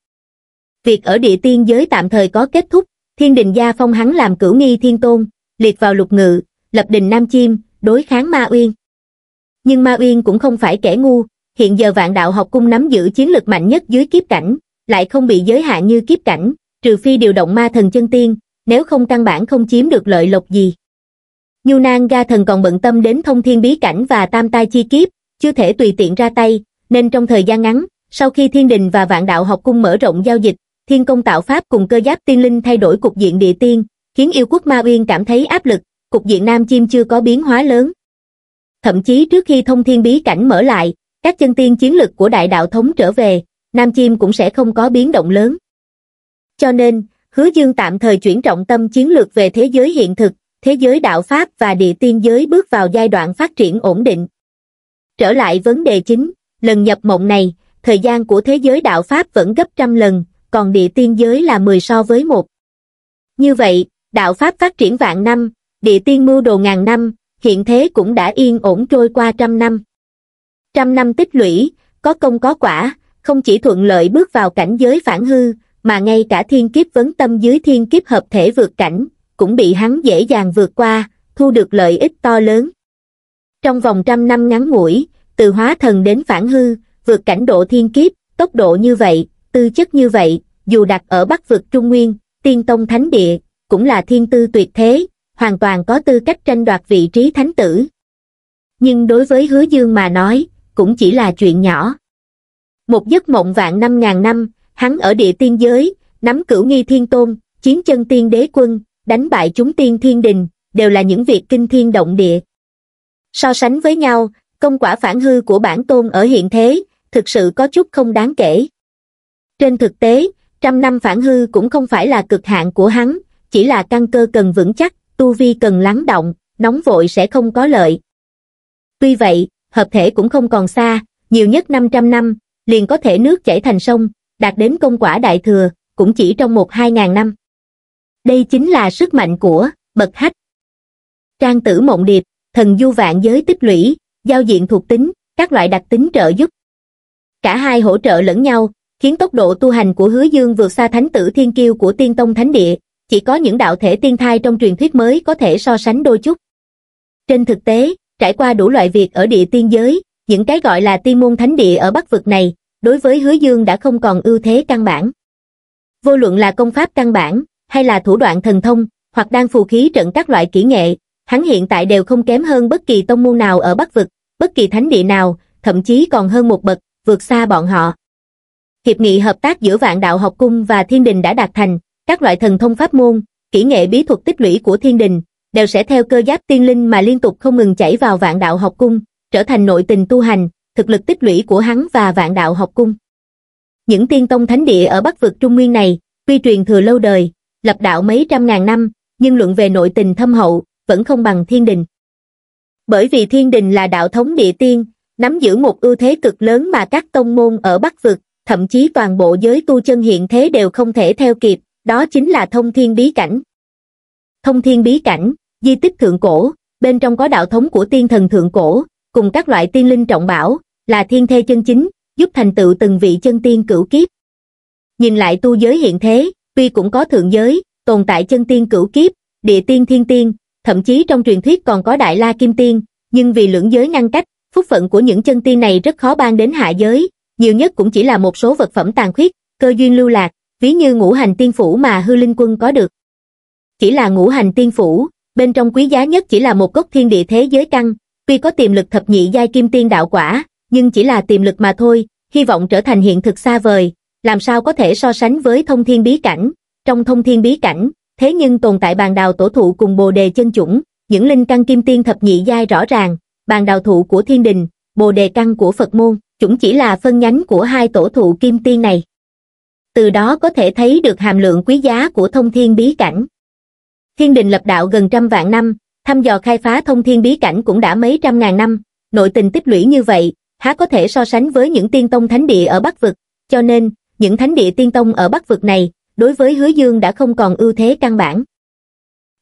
Việc ở địa tiên giới tạm thời có kết thúc, thiên đình gia phong hắn làm cửu nghi thiên tôn, liệt vào lục ngự, lập đình Nam Chim, đối kháng Ma Uyên nhưng Ma Uyên cũng không phải kẻ ngu, hiện giờ vạn đạo học cung nắm giữ chiến lực mạnh nhất dưới kiếp cảnh, lại không bị giới hạn như kiếp cảnh, trừ phi điều động ma thần chân tiên, nếu không căn bản không chiếm được lợi lộc gì. Nhu Nang Ga Thần còn bận tâm đến thông thiên bí cảnh và tam tai chi kiếp, chưa thể tùy tiện ra tay, nên trong thời gian ngắn, sau khi thiên đình và vạn đạo học cung mở rộng giao dịch, thiên công tạo pháp cùng cơ giáp tiên linh thay đổi cục diện địa tiên, khiến yêu quốc Ma Uyên cảm thấy áp lực, cục diện Nam Chim chưa có biến hóa lớn, thậm chí trước khi thông thiên bí cảnh mở lại, các chân tiên chiến lực của đại đạo thống trở về, Nam Chim cũng sẽ không có biến động lớn. Cho nên, Hứa Dương tạm thời chuyển trọng tâm chiến lược về thế giới hiện thực, thế giới đạo Pháp và địa tiên giới bước vào giai đoạn phát triển ổn định. Trở lại vấn đề chính, lần nhập mộng này, thời gian của thế giới đạo Pháp vẫn gấp trăm lần, còn địa tiên giới là 10 so với một. Như vậy, đạo Pháp phát triển vạn năm, địa tiên mưu đồ ngàn năm, hiện thế cũng đã yên ổn trôi qua trăm năm. Trăm năm tích lũy, có công có quả, không chỉ thuận lợi bước vào cảnh giới phản hư, mà ngay cả thiên kiếp vấn tâm dưới thiên kiếp hợp thể vượt cảnh, cũng bị hắn dễ dàng vượt qua, thu được lợi ích to lớn. Trong vòng trăm năm ngắn ngủi, từ hóa thần đến phản hư, vượt cảnh độ thiên kiếp, tốc độ như vậy, tư chất như vậy, dù đặt ở bắc vực Trung Nguyên, tiên tông thánh địa, cũng là thiên tư tuyệt thế, hoàn toàn có tư cách tranh đoạt vị trí thánh tử nhưng đối với hứa dương mà nói cũng chỉ là chuyện nhỏ một giấc mộng vạn năm ngàn năm hắn ở địa tiên giới nắm cửu nghi thiên tôn chiến chân tiên đế quân đánh bại chúng tiên thiên đình đều là những việc kinh thiên động địa so sánh với nhau công quả phản hư của bản tôn ở hiện thế thực sự có chút không đáng kể trên thực tế trăm năm phản hư cũng không phải là cực hạn của hắn chỉ là căn cơ cần vững chắc tu vi cần lắng động, nóng vội sẽ không có lợi. Tuy vậy, hợp thể cũng không còn xa, nhiều nhất 500 năm, liền có thể nước chảy thành sông, đạt đến công quả đại thừa, cũng chỉ trong một hai ngàn năm. Đây chính là sức mạnh của bậc hách. Trang tử mộng điệp, thần du vạn giới tích lũy, giao diện thuộc tính, các loại đặc tính trợ giúp. Cả hai hỗ trợ lẫn nhau, khiến tốc độ tu hành của hứa dương vượt xa thánh tử thiên kiêu của tiên tông thánh địa, chỉ có những đạo thể tiên thai trong truyền thuyết mới có thể so sánh đôi chút. Trên thực tế, trải qua đủ loại việc ở địa tiên giới, những cái gọi là tiên môn thánh địa ở bắc vực này, đối với hứa dương đã không còn ưu thế căn bản. Vô luận là công pháp căn bản, hay là thủ đoạn thần thông, hoặc đang phù khí trận các loại kỹ nghệ, hắn hiện tại đều không kém hơn bất kỳ tông môn nào ở bắc vực, bất kỳ thánh địa nào, thậm chí còn hơn một bậc, vượt xa bọn họ. Hiệp nghị hợp tác giữa vạn đạo học cung và thiên đình đã đạt thành, các loại thần thông pháp môn, kỹ nghệ bí thuật tích lũy của thiên đình, đều sẽ theo cơ giáp tiên linh mà liên tục không ngừng chảy vào vạn đạo học cung, trở thành nội tình tu hành, thực lực tích lũy của hắn và vạn đạo học cung. Những tiên tông thánh địa ở Bắc vực Trung Nguyên này, quy truyền thừa lâu đời, lập đạo mấy trăm ngàn năm, nhưng luận về nội tình thâm hậu, vẫn không bằng thiên đình. Bởi vì thiên đình là đạo thống địa tiên, nắm giữ một ưu thế cực lớn mà các tông môn ở Bắc vực, thậm chí toàn bộ giới tu chân hiện thế đều không thể theo kịp, đó chính là thông thiên bí cảnh. Thông thiên bí cảnh, di tích thượng cổ, bên trong có đạo thống của tiên thần thượng cổ, cùng các loại tiên linh trọng bảo, là thiên thê chân chính, giúp thành tựu từng vị chân tiên cửu kiếp. Nhìn lại tu giới hiện thế, tuy cũng có thượng giới, tồn tại chân tiên cửu kiếp, địa tiên thiên tiên, thậm chí trong truyền thuyết còn có đại la kim tiên, nhưng vì lưỡng giới ngăn cách, phúc phận của những chân tiên này rất khó ban đến hạ giới, nhiều nhất cũng chỉ là một số vật phẩm tàn khuyết, cơ duyên lưu lạc, ví như ngũ hành tiên phủ mà hư linh quân có được. Chỉ là ngũ hành tiên phủ, bên trong quý giá nhất chỉ là một gốc thiên địa thế giới căn, tuy có tiềm lực thập nhị giai kim tiên đạo quả, nhưng chỉ là tiềm lực mà thôi, hy vọng trở thành hiện thực xa vời, làm sao có thể so sánh với thông thiên bí cảnh. Trong thông thiên bí cảnh, thế nhưng tồn tại bàn đào tổ thụ cùng bồ đề chân chủng, những linh căn kim tiên thập nhị giai rõ ràng, bàn đào thụ của thiên đình, bồ đề căn của Phật môn, chủng chỉ là phân nhánh của hai tổ thụ kim tiên này từ đó có thể thấy được hàm lượng quý giá của thông thiên bí cảnh. Thiên đình lập đạo gần trăm vạn năm, thăm dò khai phá thông thiên bí cảnh cũng đã mấy trăm ngàn năm, nội tình tích lũy như vậy, há có thể so sánh với những tiên tông thánh địa ở Bắc Vực, cho nên, những thánh địa tiên tông ở Bắc Vực này, đối với hứa dương đã không còn ưu thế căn bản.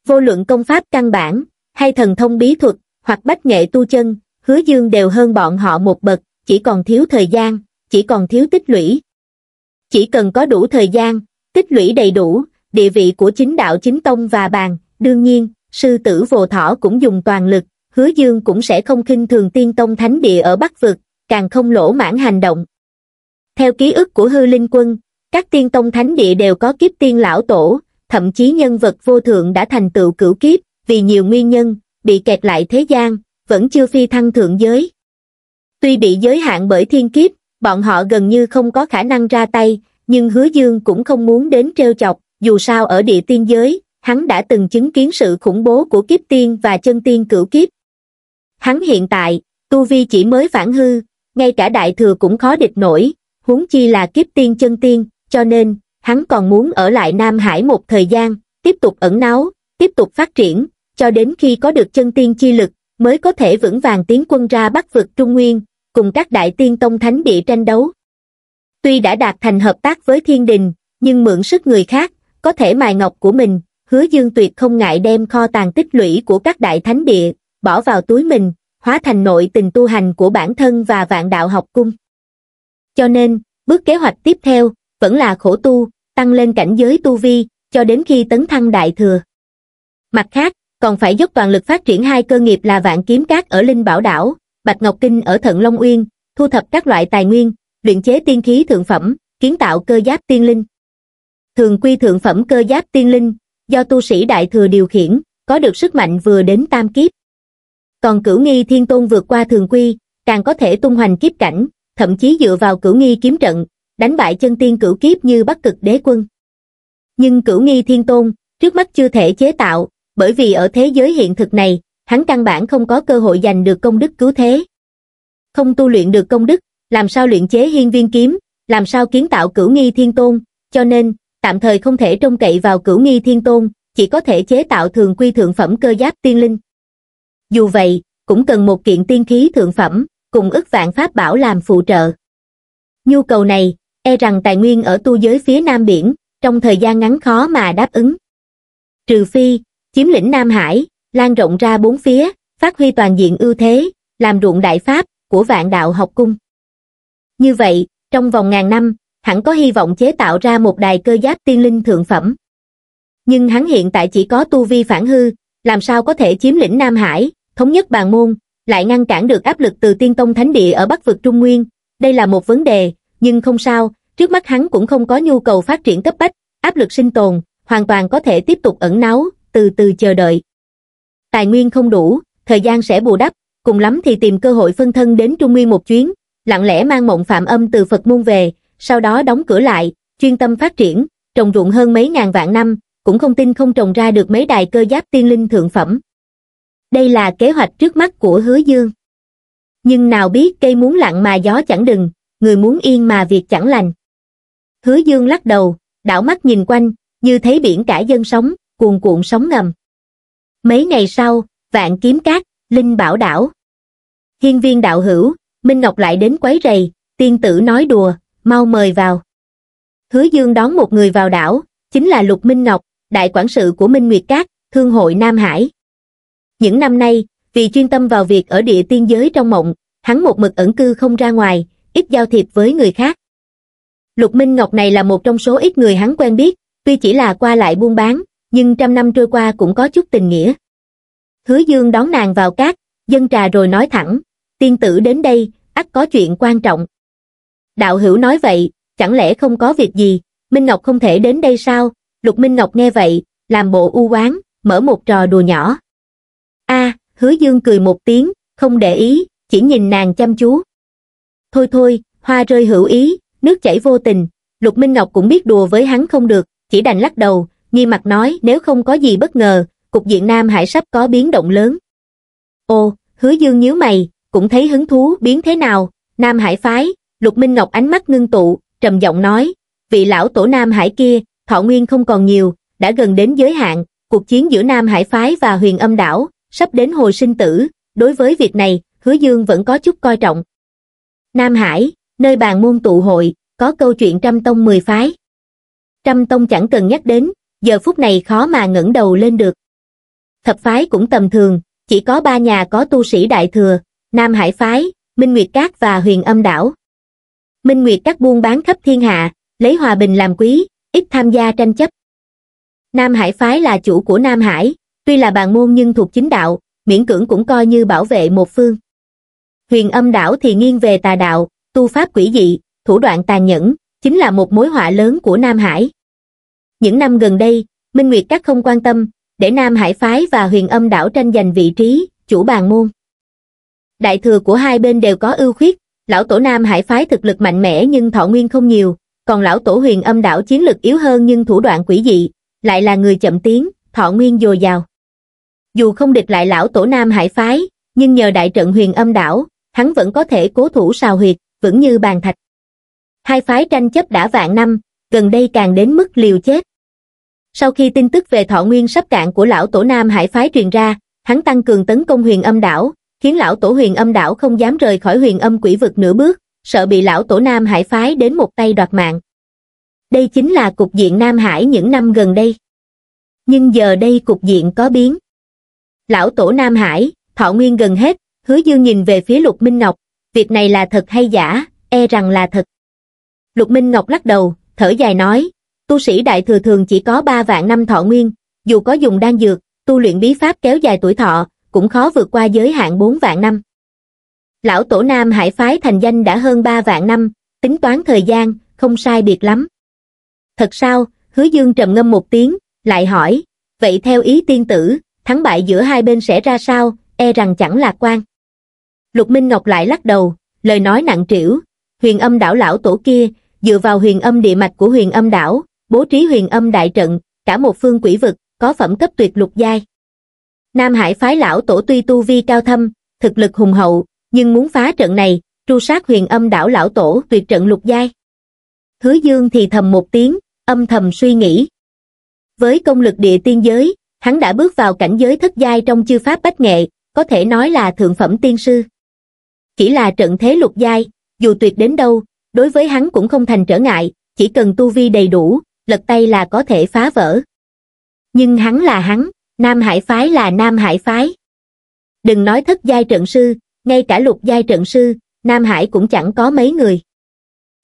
Vô luận công pháp căn bản, hay thần thông bí thuật, hoặc bách nghệ tu chân, hứa dương đều hơn bọn họ một bậc, chỉ còn thiếu thời gian, chỉ còn thiếu tích lũy, chỉ cần có đủ thời gian, tích lũy đầy đủ, địa vị của chính đạo chính tông và bàn, đương nhiên, sư tử vồ thỏ cũng dùng toàn lực, hứa dương cũng sẽ không khinh thường tiên tông thánh địa ở Bắc Vực, càng không lỗ mãn hành động. Theo ký ức của hư linh quân, các tiên tông thánh địa đều có kiếp tiên lão tổ, thậm chí nhân vật vô thượng đã thành tựu cửu kiếp, vì nhiều nguyên nhân, bị kẹt lại thế gian, vẫn chưa phi thăng thượng giới. Tuy bị giới hạn bởi thiên kiếp, bọn họ gần như không có khả năng ra tay, nhưng hứa dương cũng không muốn đến treo chọc, dù sao ở địa tiên giới, hắn đã từng chứng kiến sự khủng bố của kiếp tiên và chân tiên cửu kiếp. Hắn hiện tại, Tu Vi chỉ mới phản hư, ngay cả đại thừa cũng khó địch nổi, huống chi là kiếp tiên chân tiên, cho nên, hắn còn muốn ở lại Nam Hải một thời gian, tiếp tục ẩn náu, tiếp tục phát triển, cho đến khi có được chân tiên chi lực, mới có thể vững vàng tiến quân ra bắc vực Trung Nguyên, cùng các đại tiên tông thánh địa tranh đấu. Tuy đã đạt thành hợp tác với thiên đình, nhưng mượn sức người khác, có thể mài ngọc của mình, hứa dương tuyệt không ngại đem kho tàng tích lũy của các đại thánh địa, bỏ vào túi mình, hóa thành nội tình tu hành của bản thân và vạn đạo học cung. Cho nên, bước kế hoạch tiếp theo, vẫn là khổ tu, tăng lên cảnh giới tu vi, cho đến khi tấn thăng đại thừa. Mặt khác, còn phải dốc toàn lực phát triển hai cơ nghiệp là vạn kiếm cát ở Linh Bảo Đảo, Bạch Ngọc Kinh ở Thận Long Uyên, thu thập các loại tài nguyên, luyện chế tiên khí thượng phẩm, kiến tạo cơ giáp tiên linh. Thường quy thượng phẩm cơ giáp tiên linh, do tu sĩ đại thừa điều khiển, có được sức mạnh vừa đến tam kiếp. Còn cửu nghi thiên tôn vượt qua thường quy, càng có thể tung hoành kiếp cảnh, thậm chí dựa vào cửu nghi kiếm trận, đánh bại chân tiên cửu kiếp như bắc cực đế quân. Nhưng cửu nghi thiên tôn, trước mắt chưa thể chế tạo, bởi vì ở thế giới hiện thực này, hắn căn bản không có cơ hội giành được công đức cứu thế. Không tu luyện được công đức, làm sao luyện chế hiên viên kiếm, làm sao kiến tạo cửu nghi thiên tôn, cho nên, tạm thời không thể trông cậy vào cửu nghi thiên tôn, chỉ có thể chế tạo thường quy thượng phẩm cơ giáp tiên linh. Dù vậy, cũng cần một kiện tiên khí thượng phẩm, cùng ức vạn pháp bảo làm phụ trợ. Nhu cầu này, e rằng tài nguyên ở tu giới phía Nam Biển, trong thời gian ngắn khó mà đáp ứng. Trừ phi, chiếm lĩnh Nam Hải, lan rộng ra bốn phía, phát huy toàn diện ưu thế, làm ruộng đại pháp của vạn đạo học cung. Như vậy, trong vòng ngàn năm, hẳn có hy vọng chế tạo ra một đài cơ giáp tiên linh thượng phẩm. Nhưng hắn hiện tại chỉ có tu vi phản hư, làm sao có thể chiếm lĩnh Nam Hải, thống nhất bàn môn, lại ngăn cản được áp lực từ tiên tông thánh địa ở Bắc vực Trung Nguyên. Đây là một vấn đề, nhưng không sao, trước mắt hắn cũng không có nhu cầu phát triển cấp bách, áp lực sinh tồn, hoàn toàn có thể tiếp tục ẩn náu, từ từ chờ đợi tài nguyên không đủ, thời gian sẽ bù đắp, cùng lắm thì tìm cơ hội phân thân đến Trung Nguyên một chuyến, lặng lẽ mang mộng phạm âm từ Phật môn về, sau đó đóng cửa lại, chuyên tâm phát triển, trồng ruộng hơn mấy ngàn vạn năm, cũng không tin không trồng ra được mấy đài cơ giáp tiên linh thượng phẩm. Đây là kế hoạch trước mắt của Hứa Dương. Nhưng nào biết cây muốn lặng mà gió chẳng đừng, người muốn yên mà việc chẳng lành. Hứa Dương lắc đầu, đảo mắt nhìn quanh, như thấy biển cả dân sóng, cuồn cuộn sóng ngầm. Mấy ngày sau, vạn kiếm cát, linh bảo đảo. Hiên viên đạo hữu, Minh Ngọc lại đến quấy rầy, tiên tử nói đùa, mau mời vào. Hứa Dương đón một người vào đảo, chính là Lục Minh Ngọc, đại quản sự của Minh Nguyệt Cát, Thương hội Nam Hải. Những năm nay, vì chuyên tâm vào việc ở địa tiên giới trong mộng, hắn một mực ẩn cư không ra ngoài, ít giao thiệp với người khác. Lục Minh Ngọc này là một trong số ít người hắn quen biết, tuy chỉ là qua lại buôn bán, nhưng trăm năm trôi qua cũng có chút tình nghĩa. Hứa Dương đón nàng vào cát, dân trà rồi nói thẳng, tiên tử đến đây, ắt có chuyện quan trọng. Đạo hữu nói vậy, chẳng lẽ không có việc gì, Minh Ngọc không thể đến đây sao? Lục Minh Ngọc nghe vậy, làm bộ u oán, mở một trò đùa nhỏ. A, à, Hứa Dương cười một tiếng, không để ý, chỉ nhìn nàng chăm chú. Thôi thôi, hoa rơi hữu ý, nước chảy vô tình, Lục Minh Ngọc cũng biết đùa với hắn không được, chỉ đành lắc đầu, nghi mặt nói nếu không có gì bất ngờ, cục diện Nam Hải sắp có biến động lớn. Ô, hứa dương nhíu mày, cũng thấy hứng thú biến thế nào, Nam Hải phái, Lục Minh Ngọc ánh mắt ngưng tụ, trầm giọng nói, vị lão tổ Nam Hải kia, thọ nguyên không còn nhiều, đã gần đến giới hạn, cuộc chiến giữa Nam Hải phái và huyền âm đảo, sắp đến hồi sinh tử, đối với việc này, hứa dương vẫn có chút coi trọng. Nam Hải, nơi bàn môn tụ hội, có câu chuyện trăm tông mười phái. Trăm tông chẳng cần nhắc đến, giờ phút này khó mà ngẩng đầu lên được. Thập phái cũng tầm thường, chỉ có ba nhà có tu sĩ đại thừa, Nam Hải Phái, Minh Nguyệt Các và Huyền Âm Đảo. Minh Nguyệt Các buôn bán khắp thiên hạ, lấy hòa bình làm quý, ít tham gia tranh chấp. Nam Hải Phái là chủ của Nam Hải, tuy là bàn môn nhưng thuộc chính đạo, miễn cưỡng cũng coi như bảo vệ một phương. Huyền Âm Đảo thì nghiêng về tà đạo, tu pháp quỷ dị, thủ đoạn tàn nhẫn, chính là một mối họa lớn của Nam Hải những năm gần đây minh nguyệt các không quan tâm để nam hải phái và huyền âm đảo tranh giành vị trí chủ bàn môn đại thừa của hai bên đều có ưu khuyết lão tổ nam hải phái thực lực mạnh mẽ nhưng thọ nguyên không nhiều còn lão tổ huyền âm đảo chiến lực yếu hơn nhưng thủ đoạn quỷ dị lại là người chậm tiến thọ nguyên dồi dào dù không địch lại lão tổ nam hải phái nhưng nhờ đại trận huyền âm đảo hắn vẫn có thể cố thủ sào huyệt vững như bàn thạch hai phái tranh chấp đã vạn năm gần đây càng đến mức liều chết sau khi tin tức về thọ nguyên sắp cạn của lão tổ Nam Hải phái truyền ra, hắn tăng cường tấn công huyền âm đảo, khiến lão tổ huyền âm đảo không dám rời khỏi huyền âm quỷ vực nửa bước, sợ bị lão tổ Nam Hải phái đến một tay đoạt mạng. Đây chính là cục diện Nam Hải những năm gần đây. Nhưng giờ đây cục diện có biến. Lão tổ Nam Hải, thọ nguyên gần hết, hứa dương nhìn về phía Lục Minh Ngọc, việc này là thật hay giả, e rằng là thật. Lục Minh Ngọc lắc đầu, thở dài nói, tu sĩ đại thừa thường chỉ có 3 vạn năm thọ nguyên, dù có dùng đan dược, tu luyện bí pháp kéo dài tuổi thọ, cũng khó vượt qua giới hạn 4 vạn năm. Lão Tổ Nam Hải Phái thành danh đã hơn 3 vạn năm, tính toán thời gian, không sai biệt lắm. Thật sao, hứa dương trầm ngâm một tiếng, lại hỏi, vậy theo ý tiên tử, thắng bại giữa hai bên sẽ ra sao, e rằng chẳng lạc quan. Lục Minh Ngọc lại lắc đầu, lời nói nặng trĩu, huyền âm đảo lão tổ kia, dựa vào huyền âm địa mạch của huyền âm đảo, bố trí huyền âm đại trận, cả một phương quỷ vực, có phẩm cấp tuyệt lục giai. Nam Hải phái lão tổ tuy tu vi cao thâm, thực lực hùng hậu, nhưng muốn phá trận này, tru sát huyền âm đảo lão tổ tuyệt trận lục giai. Hứa Dương thì thầm một tiếng, âm thầm suy nghĩ. Với công lực địa tiên giới, hắn đã bước vào cảnh giới thất giai trong chư pháp bách nghệ, có thể nói là thượng phẩm tiên sư. Chỉ là trận thế lục giai, dù tuyệt đến đâu, đối với hắn cũng không thành trở ngại, chỉ cần tu vi đầy đủ, lật tay là có thể phá vỡ. Nhưng hắn là hắn, Nam Hải Phái là Nam Hải Phái. Đừng nói thất giai trận sư, ngay cả lục giai trận sư, Nam Hải cũng chẳng có mấy người.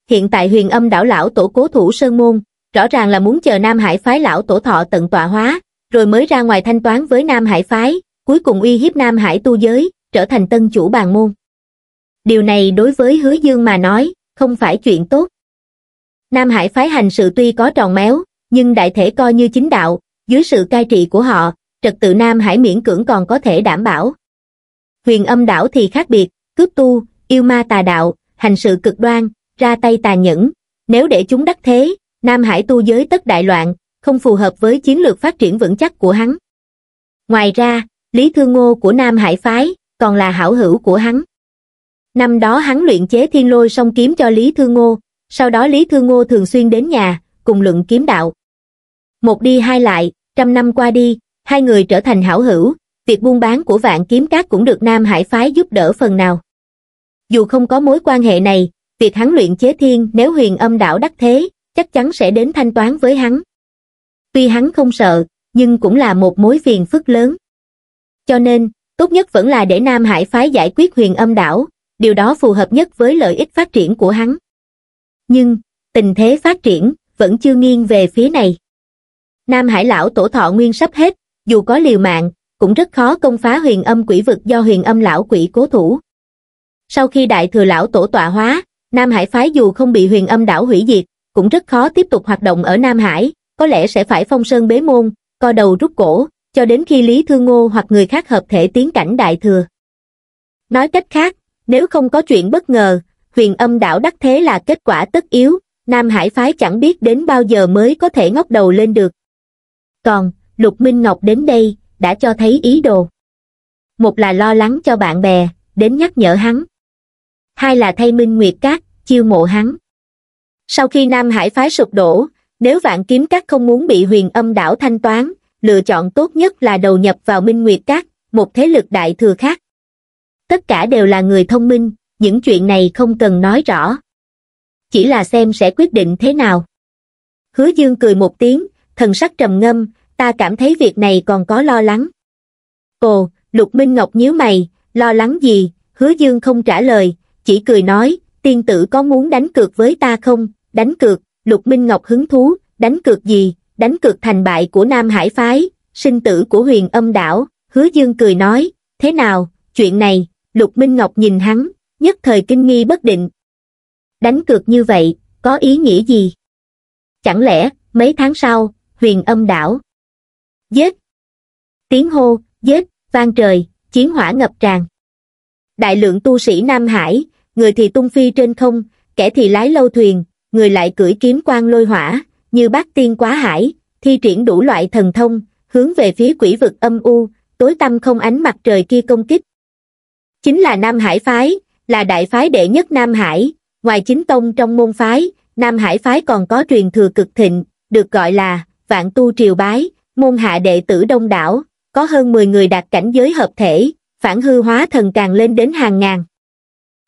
Hiện tại huyền âm đảo lão tổ cố thủ Sơn Môn, rõ ràng là muốn chờ Nam Hải Phái lão tổ thọ tận tọa hóa, rồi mới ra ngoài thanh toán với Nam Hải Phái, cuối cùng uy hiếp Nam Hải tu giới, trở thành tân chủ bàn môn. Điều này đối với hứa dương mà nói, không phải chuyện tốt. Nam Hải phái hành sự tuy có tròn méo, nhưng đại thể coi như chính đạo, dưới sự cai trị của họ, trật tự Nam Hải miễn cưỡng còn có thể đảm bảo. Huyền âm đảo thì khác biệt, cướp tu, yêu ma tà đạo, hành sự cực đoan, ra tay tà nhẫn. Nếu để chúng đắc thế, Nam Hải tu giới tất đại loạn, không phù hợp với chiến lược phát triển vững chắc của hắn. Ngoài ra, Lý Thương Ngô của Nam Hải Phái còn là hảo hữu của hắn. Năm đó hắn luyện chế thiên lôi song kiếm cho Lý Thương Ngô, sau đó Lý Thư Ngô thường xuyên đến nhà, cùng luận kiếm đạo. Một đi hai lại, trăm năm qua đi, hai người trở thành hảo hữu, việc buôn bán của vạn kiếm cát cũng được Nam Hải Phái giúp đỡ phần nào. Dù không có mối quan hệ này, việc hắn luyện chế thiên nếu huyền âm đảo đắc thế, chắc chắn sẽ đến thanh toán với hắn. Tuy hắn không sợ, nhưng cũng là một mối phiền phức lớn. Cho nên, tốt nhất vẫn là để Nam Hải Phái giải quyết huyền âm đảo, điều đó phù hợp nhất với lợi ích phát triển của hắn nhưng tình thế phát triển vẫn chưa nghiêng về phía này. Nam Hải lão tổ thọ nguyên sắp hết, dù có liều mạng, cũng rất khó công phá huyền âm quỷ vực do huyền âm lão quỷ cố thủ. Sau khi đại thừa lão tổ tọa hóa, Nam Hải phái dù không bị huyền âm đảo hủy diệt, cũng rất khó tiếp tục hoạt động ở Nam Hải, có lẽ sẽ phải phong sơn bế môn, co đầu rút cổ, cho đến khi Lý Thương Ngô hoặc người khác hợp thể tiến cảnh đại thừa. Nói cách khác, nếu không có chuyện bất ngờ, huyền âm đảo đắc thế là kết quả tất yếu, Nam Hải phái chẳng biết đến bao giờ mới có thể ngóc đầu lên được. Còn, Lục Minh Ngọc đến đây, đã cho thấy ý đồ. Một là lo lắng cho bạn bè, đến nhắc nhở hắn. Hai là thay Minh Nguyệt Cát, chiêu mộ hắn. Sau khi Nam Hải phái sụp đổ, nếu vạn kiếm các không muốn bị huyền âm đảo thanh toán, lựa chọn tốt nhất là đầu nhập vào Minh Nguyệt cát một thế lực đại thừa khác. Tất cả đều là người thông minh, những chuyện này không cần nói rõ. Chỉ là xem sẽ quyết định thế nào. Hứa Dương cười một tiếng, thần sắc trầm ngâm, ta cảm thấy việc này còn có lo lắng. Ồ, Lục Minh Ngọc nhíu mày, lo lắng gì, hứa Dương không trả lời, chỉ cười nói, tiên tử có muốn đánh cược với ta không, đánh cược, Lục Minh Ngọc hứng thú, đánh cược gì, đánh cược thành bại của Nam Hải Phái, sinh tử của huyền âm đảo, hứa Dương cười nói, thế nào, chuyện này, Lục Minh Ngọc nhìn hắn, nhất thời kinh nghi bất định. Đánh cược như vậy, có ý nghĩa gì? Chẳng lẽ, mấy tháng sau, huyền âm đảo? Giết! Tiếng hô, giết, vang trời, chiến hỏa ngập tràn. Đại lượng tu sĩ Nam Hải, người thì tung phi trên không, kẻ thì lái lâu thuyền, người lại cưỡi kiếm quan lôi hỏa, như bát tiên quá hải, thi triển đủ loại thần thông, hướng về phía quỷ vực âm u, tối tăm không ánh mặt trời kia công kích. Chính là Nam Hải Phái, là đại phái đệ nhất Nam Hải, ngoài chính tông trong môn phái, Nam Hải phái còn có truyền thừa cực thịnh, được gọi là Vạn Tu Triều Bái, môn hạ đệ tử đông đảo, có hơn 10 người đạt cảnh giới hợp thể, phản hư hóa thần càng lên đến hàng ngàn.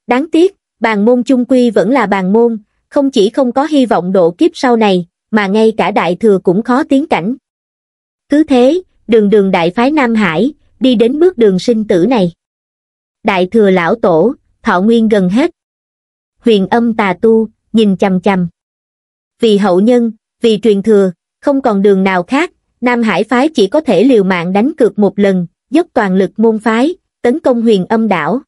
Đáng tiếc, bàn môn chung quy vẫn là bàn môn, không chỉ không có hy vọng độ kiếp sau này, mà ngay cả đại thừa cũng khó tiến cảnh. Cứ thế, đường đường đại phái Nam Hải, đi đến bước đường sinh tử này. Đại thừa lão tổ, thọ nguyên gần hết. Huyền âm tà tu, nhìn chằm chằm. Vì hậu nhân, vì truyền thừa, không còn đường nào khác, Nam Hải phái chỉ có thể liều mạng đánh cược một lần, dốc toàn lực môn phái, tấn công huyền âm đảo.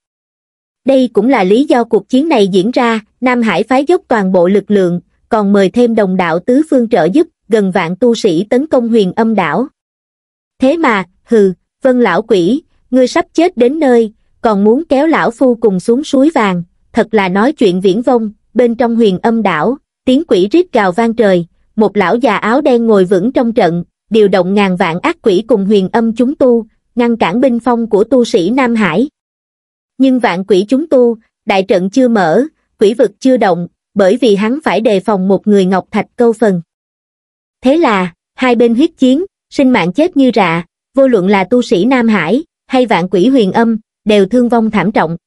Đây cũng là lý do cuộc chiến này diễn ra, Nam Hải phái dốc toàn bộ lực lượng, còn mời thêm đồng đạo tứ phương trợ giúp, gần vạn tu sĩ tấn công huyền âm đảo. Thế mà, hừ, vân lão quỷ, ngươi sắp chết đến nơi, còn muốn kéo lão phu cùng xuống suối vàng, thật là nói chuyện viễn vông, bên trong huyền âm đảo, tiếng quỷ rít gào vang trời, một lão già áo đen ngồi vững trong trận, điều động ngàn vạn ác quỷ cùng huyền âm chúng tu, ngăn cản binh phong của tu sĩ Nam Hải. Nhưng vạn quỷ chúng tu, đại trận chưa mở, quỷ vực chưa động, bởi vì hắn phải đề phòng một người ngọc thạch câu phần. Thế là, hai bên huyết chiến, sinh mạng chết như rạ, vô luận là tu sĩ Nam Hải, hay vạn quỷ huyền âm, đều thương vong thảm trọng.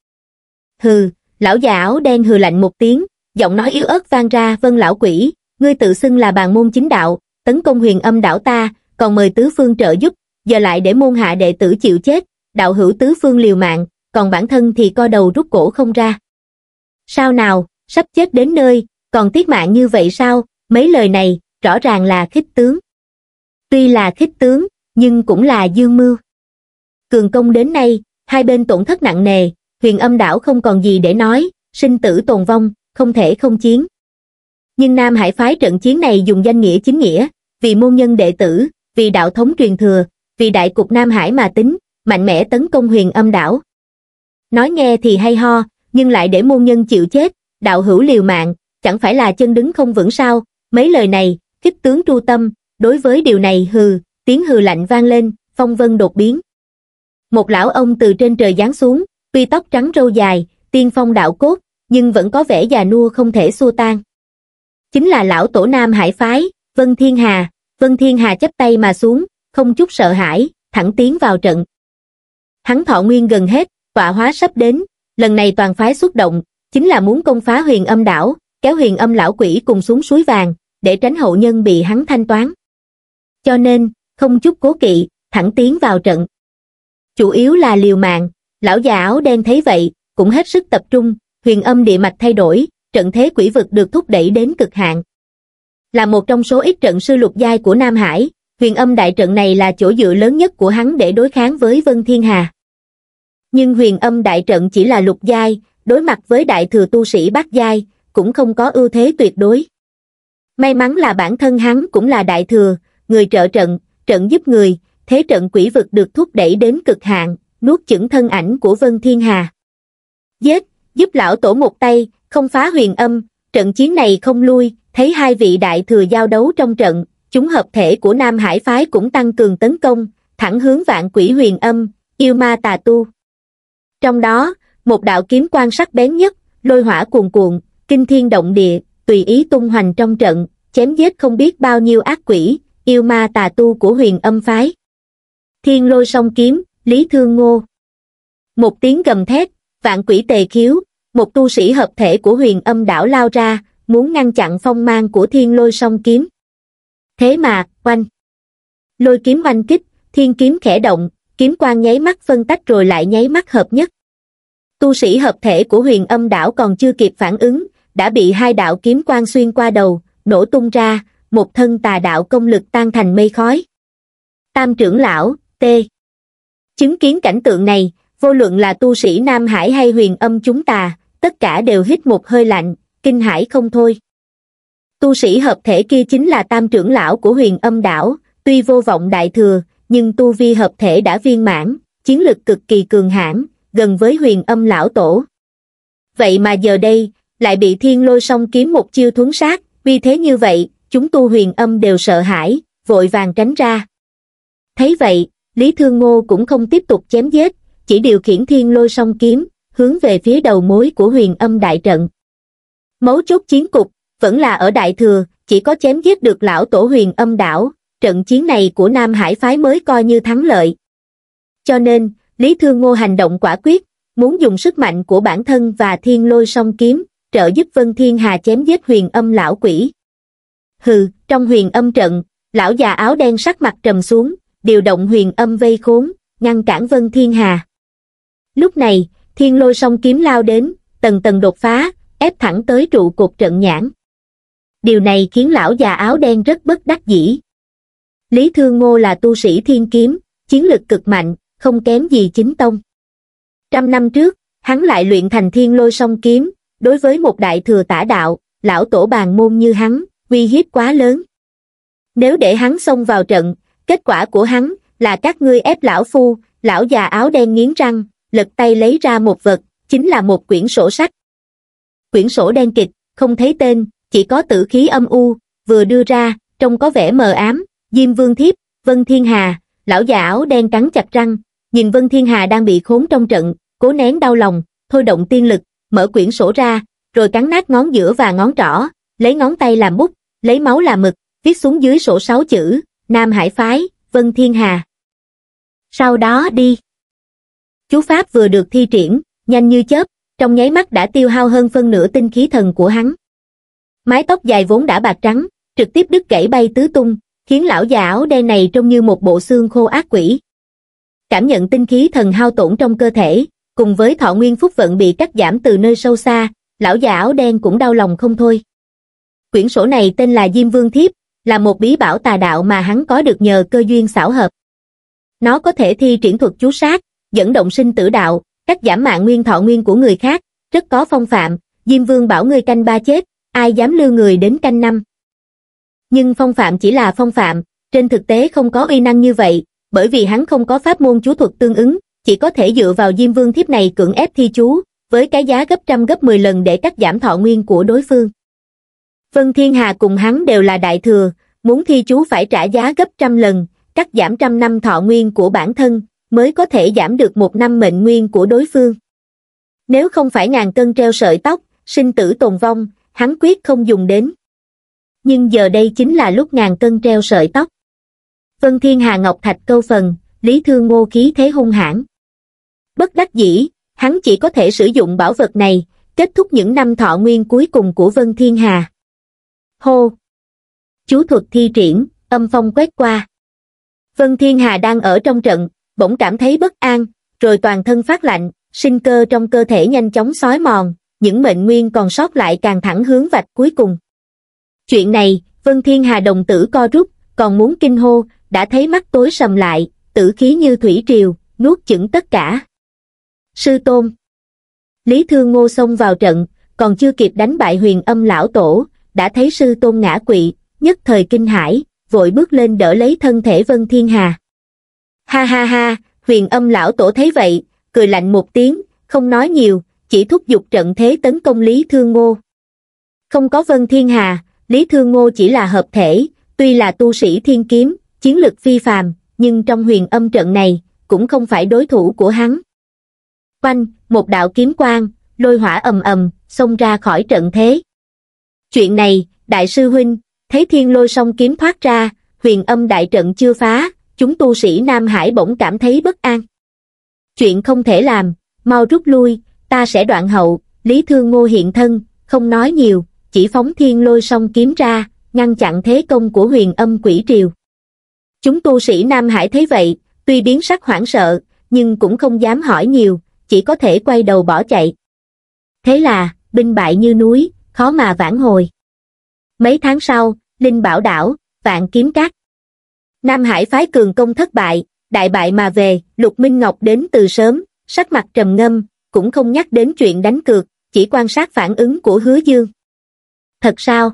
Hừ, lão già áo đen hừ lạnh một tiếng, giọng nói yếu ớt vang ra vân lão quỷ, ngươi tự xưng là bàn môn chính đạo, tấn công huyền âm đảo ta, còn mời tứ phương trợ giúp, giờ lại để môn hạ đệ tử chịu chết, đạo hữu tứ phương liều mạng, còn bản thân thì co đầu rút cổ không ra. Sao nào, sắp chết đến nơi, còn tiếc mạng như vậy sao, mấy lời này, rõ ràng là khích tướng. Tuy là khích tướng, nhưng cũng là dương mưu. Cường công đến nay, hai bên tổn thất nặng nề, huyền âm đảo không còn gì để nói, sinh tử tồn vong, không thể không chiến. Nhưng Nam Hải phái trận chiến này dùng danh nghĩa chính nghĩa, vì môn nhân đệ tử, vì đạo thống truyền thừa, vì đại cục Nam Hải mà tính, mạnh mẽ tấn công huyền âm đảo. Nói nghe thì hay ho, nhưng lại để môn nhân chịu chết, đạo hữu liều mạng, chẳng phải là chân đứng không vững sao, mấy lời này, kích tướng tru tâm, đối với điều này hừ, tiếng hừ lạnh vang lên, phong vân đột biến một lão ông từ trên trời giáng xuống, tuy tóc trắng râu dài, tiên phong đạo cốt, nhưng vẫn có vẻ già nua không thể xua tan. Chính là lão tổ nam hải phái, Vân Thiên Hà, Vân Thiên Hà chấp tay mà xuống, không chút sợ hãi, thẳng tiến vào trận. Hắn thọ nguyên gần hết, tọa hóa sắp đến, lần này toàn phái xuất động, chính là muốn công phá huyền âm đảo, kéo huyền âm lão quỷ cùng xuống suối vàng, để tránh hậu nhân bị hắn thanh toán. Cho nên, không chút cố kỵ, thẳng tiến vào trận chủ yếu là liều mạng, lão già áo đen thấy vậy, cũng hết sức tập trung, huyền âm địa mạch thay đổi, trận thế quỷ vực được thúc đẩy đến cực hạn. Là một trong số ít trận sư lục giai của Nam Hải, huyền âm đại trận này là chỗ dựa lớn nhất của hắn để đối kháng với Vân Thiên Hà. Nhưng huyền âm đại trận chỉ là lục giai, đối mặt với đại thừa tu sĩ bát giai, cũng không có ưu thế tuyệt đối. May mắn là bản thân hắn cũng là đại thừa, người trợ trận, trận giúp người, thế trận quỷ vực được thúc đẩy đến cực hạn, nuốt chửng thân ảnh của Vân Thiên Hà. Giết, giúp lão tổ một tay, không phá huyền âm, trận chiến này không lui, thấy hai vị đại thừa giao đấu trong trận, chúng hợp thể của Nam Hải Phái cũng tăng cường tấn công, thẳng hướng vạn quỷ huyền âm, yêu ma tà tu. Trong đó, một đạo kiếm quan sắc bén nhất, lôi hỏa cuồn cuộn, kinh thiên động địa, tùy ý tung hoành trong trận, chém giết không biết bao nhiêu ác quỷ, yêu ma tà tu của huyền âm phái thiên lôi song kiếm lý thương ngô một tiếng gầm thét vạn quỷ tề khiếu một tu sĩ hợp thể của huyền âm đảo lao ra muốn ngăn chặn phong mang của thiên lôi song kiếm thế mà oanh lôi kiếm oanh kích thiên kiếm khẽ động kiếm quang nháy mắt phân tách rồi lại nháy mắt hợp nhất tu sĩ hợp thể của huyền âm đảo còn chưa kịp phản ứng đã bị hai đạo kiếm quang xuyên qua đầu nổ tung ra một thân tà đạo công lực tan thành mây khói tam trưởng lão t chứng kiến cảnh tượng này vô luận là tu sĩ nam hải hay huyền âm chúng ta tất cả đều hít một hơi lạnh kinh hải không thôi tu sĩ hợp thể kia chính là tam trưởng lão của huyền âm đảo tuy vô vọng đại thừa nhưng tu vi hợp thể đã viên mãn chiến lực cực kỳ cường hãn gần với huyền âm lão tổ vậy mà giờ đây lại bị thiên lôi song kiếm một chiêu thuấn sát vì thế như vậy chúng tu huyền âm đều sợ hãi vội vàng tránh ra thấy vậy lý thương ngô cũng không tiếp tục chém giết chỉ điều khiển thiên lôi song kiếm hướng về phía đầu mối của huyền âm đại trận mấu chốt chiến cục vẫn là ở đại thừa chỉ có chém giết được lão tổ huyền âm đảo trận chiến này của nam hải phái mới coi như thắng lợi cho nên lý thương ngô hành động quả quyết muốn dùng sức mạnh của bản thân và thiên lôi song kiếm trợ giúp vân thiên hà chém giết huyền âm lão quỷ hừ trong huyền âm trận lão già áo đen sắc mặt trầm xuống điều động huyền âm vây khốn, ngăn cản Vân Thiên Hà. Lúc này, thiên lôi song kiếm lao đến, tầng tầng đột phá, ép thẳng tới trụ cột trận nhãn. Điều này khiến lão già áo đen rất bất đắc dĩ. Lý Thương Ngô là tu sĩ thiên kiếm, chiến lực cực mạnh, không kém gì chính tông. Trăm năm trước, hắn lại luyện thành thiên lôi song kiếm, đối với một đại thừa tả đạo, lão tổ bàn môn như hắn, uy hiếp quá lớn. Nếu để hắn xông vào trận, kết quả của hắn là các ngươi ép lão phu lão già áo đen nghiến răng lật tay lấy ra một vật chính là một quyển sổ sách quyển sổ đen kịch không thấy tên chỉ có tử khí âm u vừa đưa ra trông có vẻ mờ ám diêm vương thiếp vân thiên hà lão già áo đen cắn chặt răng nhìn vân thiên hà đang bị khốn trong trận cố nén đau lòng thôi động tiên lực mở quyển sổ ra rồi cắn nát ngón giữa và ngón trỏ lấy ngón tay làm bút lấy máu làm mực viết xuống dưới sổ sáu chữ Nam Hải Phái, Vân Thiên Hà. Sau đó đi. Chú Pháp vừa được thi triển, nhanh như chớp, trong nháy mắt đã tiêu hao hơn phân nửa tinh khí thần của hắn. Mái tóc dài vốn đã bạc trắng, trực tiếp đứt gãy bay tứ tung, khiến lão già áo đen này trông như một bộ xương khô ác quỷ. Cảm nhận tinh khí thần hao tổn trong cơ thể, cùng với thọ nguyên phúc vận bị cắt giảm từ nơi sâu xa, lão già áo đen cũng đau lòng không thôi. Quyển sổ này tên là Diêm Vương Thiếp, là một bí bảo tà đạo mà hắn có được nhờ cơ duyên xảo hợp. Nó có thể thi triển thuật chú sát, dẫn động sinh tử đạo, cắt giảm mạng nguyên thọ nguyên của người khác, rất có phong phạm, Diêm Vương bảo người canh ba chết, ai dám lưu người đến canh năm. Nhưng phong phạm chỉ là phong phạm, trên thực tế không có uy năng như vậy, bởi vì hắn không có pháp môn chú thuật tương ứng, chỉ có thể dựa vào Diêm Vương thiếp này cưỡng ép thi chú, với cái giá gấp trăm gấp mười lần để cắt giảm thọ nguyên của đối phương. Vân Thiên Hà cùng hắn đều là đại thừa, muốn thi chú phải trả giá gấp trăm lần, cắt giảm trăm năm thọ nguyên của bản thân, mới có thể giảm được một năm mệnh nguyên của đối phương. Nếu không phải ngàn cân treo sợi tóc, sinh tử tồn vong, hắn quyết không dùng đến. Nhưng giờ đây chính là lúc ngàn cân treo sợi tóc. Vân Thiên Hà Ngọc Thạch câu phần, Lý Thương Ngô khí thế hung hãn. Bất đắc dĩ, hắn chỉ có thể sử dụng bảo vật này, kết thúc những năm thọ nguyên cuối cùng của Vân Thiên Hà hô chú thuật thi triển âm phong quét qua vân thiên hà đang ở trong trận bỗng cảm thấy bất an rồi toàn thân phát lạnh sinh cơ trong cơ thể nhanh chóng xói mòn những mệnh nguyên còn sót lại càng thẳng hướng vạch cuối cùng chuyện này vân thiên hà đồng tử co rút còn muốn kinh hô đã thấy mắt tối sầm lại tử khí như thủy triều nuốt chửng tất cả sư tôn lý thương ngô xông vào trận còn chưa kịp đánh bại huyền âm lão tổ đã thấy sư tôn ngã quỵ, nhất thời kinh hãi, vội bước lên đỡ lấy thân thể Vân Thiên Hà. Ha ha ha, huyền âm lão tổ thấy vậy, cười lạnh một tiếng, không nói nhiều, chỉ thúc giục trận thế tấn công Lý Thương Ngô. Không có Vân Thiên Hà, Lý Thương Ngô chỉ là hợp thể, tuy là tu sĩ thiên kiếm, chiến lực phi phàm, nhưng trong huyền âm trận này, cũng không phải đối thủ của hắn. Quanh, một đạo kiếm quang, lôi hỏa ầm ầm, xông ra khỏi trận thế. Chuyện này, Đại sư Huynh, thấy thiên lôi song kiếm thoát ra, huyền âm đại trận chưa phá, chúng tu sĩ Nam Hải bỗng cảm thấy bất an. Chuyện không thể làm, mau rút lui, ta sẽ đoạn hậu, Lý Thương Ngô hiện thân, không nói nhiều, chỉ phóng thiên lôi song kiếm ra, ngăn chặn thế công của huyền âm quỷ triều. Chúng tu sĩ Nam Hải thấy vậy, tuy biến sắc hoảng sợ, nhưng cũng không dám hỏi nhiều, chỉ có thể quay đầu bỏ chạy. Thế là, binh bại như núi, khó mà vãn hồi. Mấy tháng sau, Linh Bảo Đảo, Vạn Kiếm Cát. Nam Hải phái cường công thất bại, đại bại mà về, Lục Minh Ngọc đến từ sớm, sắc mặt trầm ngâm, cũng không nhắc đến chuyện đánh cược, chỉ quan sát phản ứng của Hứa Dương. Thật sao?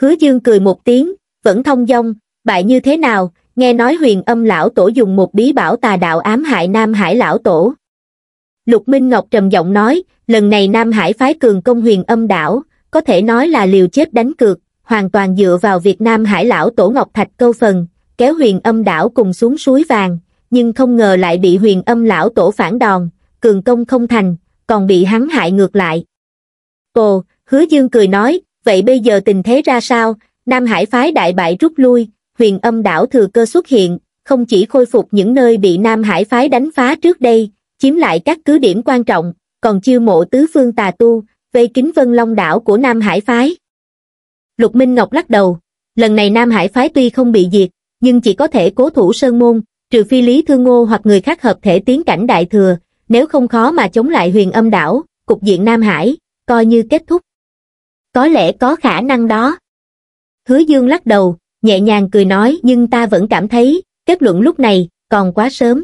Hứa Dương cười một tiếng, vẫn thông dong, bại như thế nào, nghe nói huyền âm lão tổ dùng một bí bảo tà đạo ám hại Nam Hải lão tổ. Lục Minh Ngọc trầm giọng nói, lần này Nam Hải phái cường công huyền âm đảo, có thể nói là liều chết đánh cược, hoàn toàn dựa vào Việt Nam Hải lão Tổ Ngọc Thạch câu phần, kéo huyền âm đảo cùng xuống suối vàng, nhưng không ngờ lại bị huyền âm lão Tổ phản đòn, cường công không thành, còn bị hắn hại ngược lại. Ồ, hứa dương cười nói, vậy bây giờ tình thế ra sao, Nam Hải phái đại bại rút lui, huyền âm đảo thừa cơ xuất hiện, không chỉ khôi phục những nơi bị Nam Hải phái đánh phá trước đây, chiếm lại các cứ điểm quan trọng, còn chưa mộ tứ phương tà tu vây kính vân long đảo của nam hải phái lục minh ngọc lắc đầu lần này nam hải phái tuy không bị diệt nhưng chỉ có thể cố thủ sơn môn trừ phi lý thương ngô hoặc người khác hợp thể tiến cảnh đại thừa nếu không khó mà chống lại huyền âm đảo cục diện nam hải coi như kết thúc có lẽ có khả năng đó hứa dương lắc đầu nhẹ nhàng cười nói nhưng ta vẫn cảm thấy kết luận lúc này còn quá sớm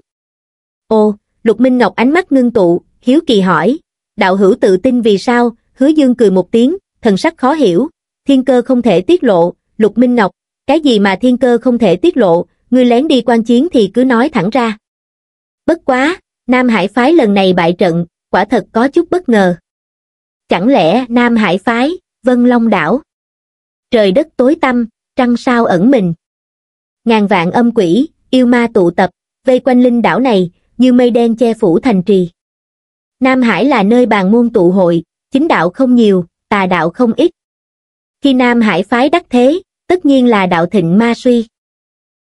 ô lục minh ngọc ánh mắt ngưng tụ hiếu kỳ hỏi. Đạo hữu tự tin vì sao, hứa dương cười một tiếng, thần sắc khó hiểu. Thiên cơ không thể tiết lộ, lục minh ngọc, cái gì mà thiên cơ không thể tiết lộ, ngươi lén đi quan chiến thì cứ nói thẳng ra. Bất quá, Nam Hải Phái lần này bại trận, quả thật có chút bất ngờ. Chẳng lẽ Nam Hải Phái, Vân Long Đảo? Trời đất tối tăm, trăng sao ẩn mình. Ngàn vạn âm quỷ, yêu ma tụ tập, vây quanh linh đảo này, như mây đen che phủ thành trì. Nam Hải là nơi bàn môn tụ hội, chính đạo không nhiều, tà đạo không ít. Khi Nam Hải phái đắc thế, tất nhiên là đạo thịnh ma suy.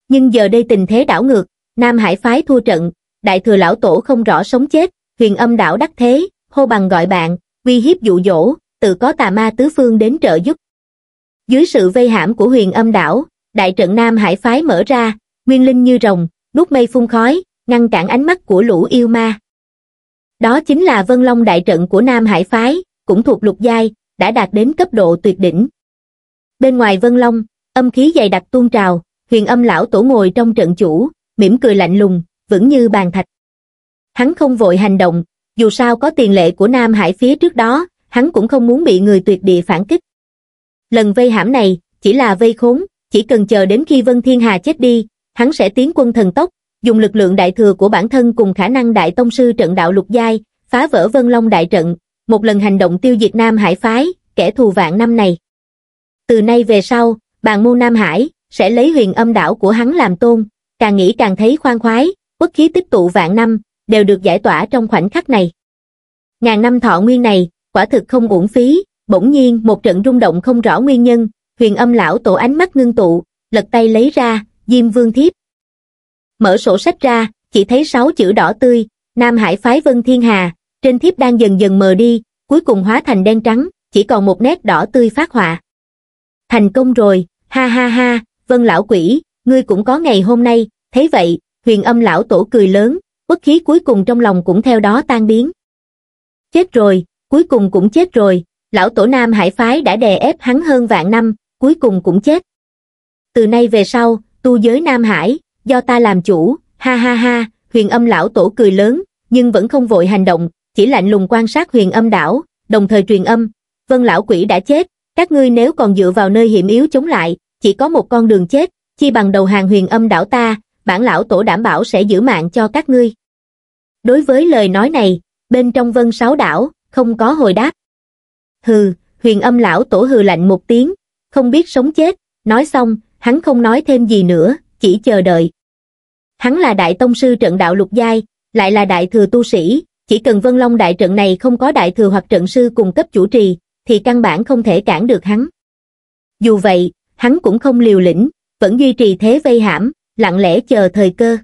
Nhưng giờ đây tình thế đảo ngược, Nam Hải phái thua trận, đại thừa lão tổ không rõ sống chết, huyền âm đảo đắc thế, hô bằng gọi bạn, uy hiếp dụ dỗ, tự có tà ma tứ phương đến trợ giúp. Dưới sự vây hãm của huyền âm đảo, đại trận Nam Hải phái mở ra, nguyên linh như rồng, nút mây phun khói, ngăn cản ánh mắt của lũ yêu ma đó chính là vân long đại trận của nam hải phái cũng thuộc lục giai đã đạt đến cấp độ tuyệt đỉnh bên ngoài vân long âm khí dày đặc tuôn trào huyền âm lão tổ ngồi trong trận chủ mỉm cười lạnh lùng vững như bàn thạch hắn không vội hành động dù sao có tiền lệ của nam hải phía trước đó hắn cũng không muốn bị người tuyệt địa phản kích lần vây hãm này chỉ là vây khốn chỉ cần chờ đến khi vân thiên hà chết đi hắn sẽ tiến quân thần tốc dùng lực lượng đại thừa của bản thân cùng khả năng đại tông sư trận đạo lục giai, phá vỡ Vân Long đại trận, một lần hành động tiêu diệt Nam Hải phái, kẻ thù vạn năm này. Từ nay về sau, bàn môn Nam Hải sẽ lấy huyền âm đảo của hắn làm tôn, càng nghĩ càng thấy khoan khoái, quốc khí tích tụ vạn năm, đều được giải tỏa trong khoảnh khắc này. Ngàn năm thọ nguyên này, quả thực không uổng phí, bỗng nhiên một trận rung động không rõ nguyên nhân, huyền âm lão tổ ánh mắt ngưng tụ, lật tay lấy ra, Diêm Vương Thiếp mở sổ sách ra, chỉ thấy sáu chữ đỏ tươi, Nam Hải phái Vân Thiên Hà, trên thiếp đang dần dần mờ đi, cuối cùng hóa thành đen trắng, chỉ còn một nét đỏ tươi phát họa. Thành công rồi, ha ha ha, Vân lão quỷ, ngươi cũng có ngày hôm nay, thấy vậy, huyền âm lão tổ cười lớn, bất khí cuối cùng trong lòng cũng theo đó tan biến. Chết rồi, cuối cùng cũng chết rồi, lão tổ Nam Hải phái đã đè ép hắn hơn vạn năm, cuối cùng cũng chết. Từ nay về sau, tu giới Nam Hải, do ta làm chủ ha ha ha huyền âm lão tổ cười lớn nhưng vẫn không vội hành động chỉ lạnh lùng quan sát huyền âm đảo đồng thời truyền âm vân lão quỷ đã chết các ngươi nếu còn dựa vào nơi hiểm yếu chống lại chỉ có một con đường chết chi bằng đầu hàng huyền âm đảo ta bản lão tổ đảm bảo sẽ giữ mạng cho các ngươi đối với lời nói này bên trong vân sáu đảo không có hồi đáp hừ huyền âm lão tổ hừ lạnh một tiếng không biết sống chết nói xong hắn không nói thêm gì nữa chỉ chờ đợi. Hắn là đại tông sư trận đạo lục giai, lại là đại thừa tu sĩ, chỉ cần Vân Long đại trận này không có đại thừa hoặc trận sư cùng cấp chủ trì, thì căn bản không thể cản được hắn. Dù vậy, hắn cũng không liều lĩnh, vẫn duy trì thế vây hãm, lặng lẽ chờ thời cơ.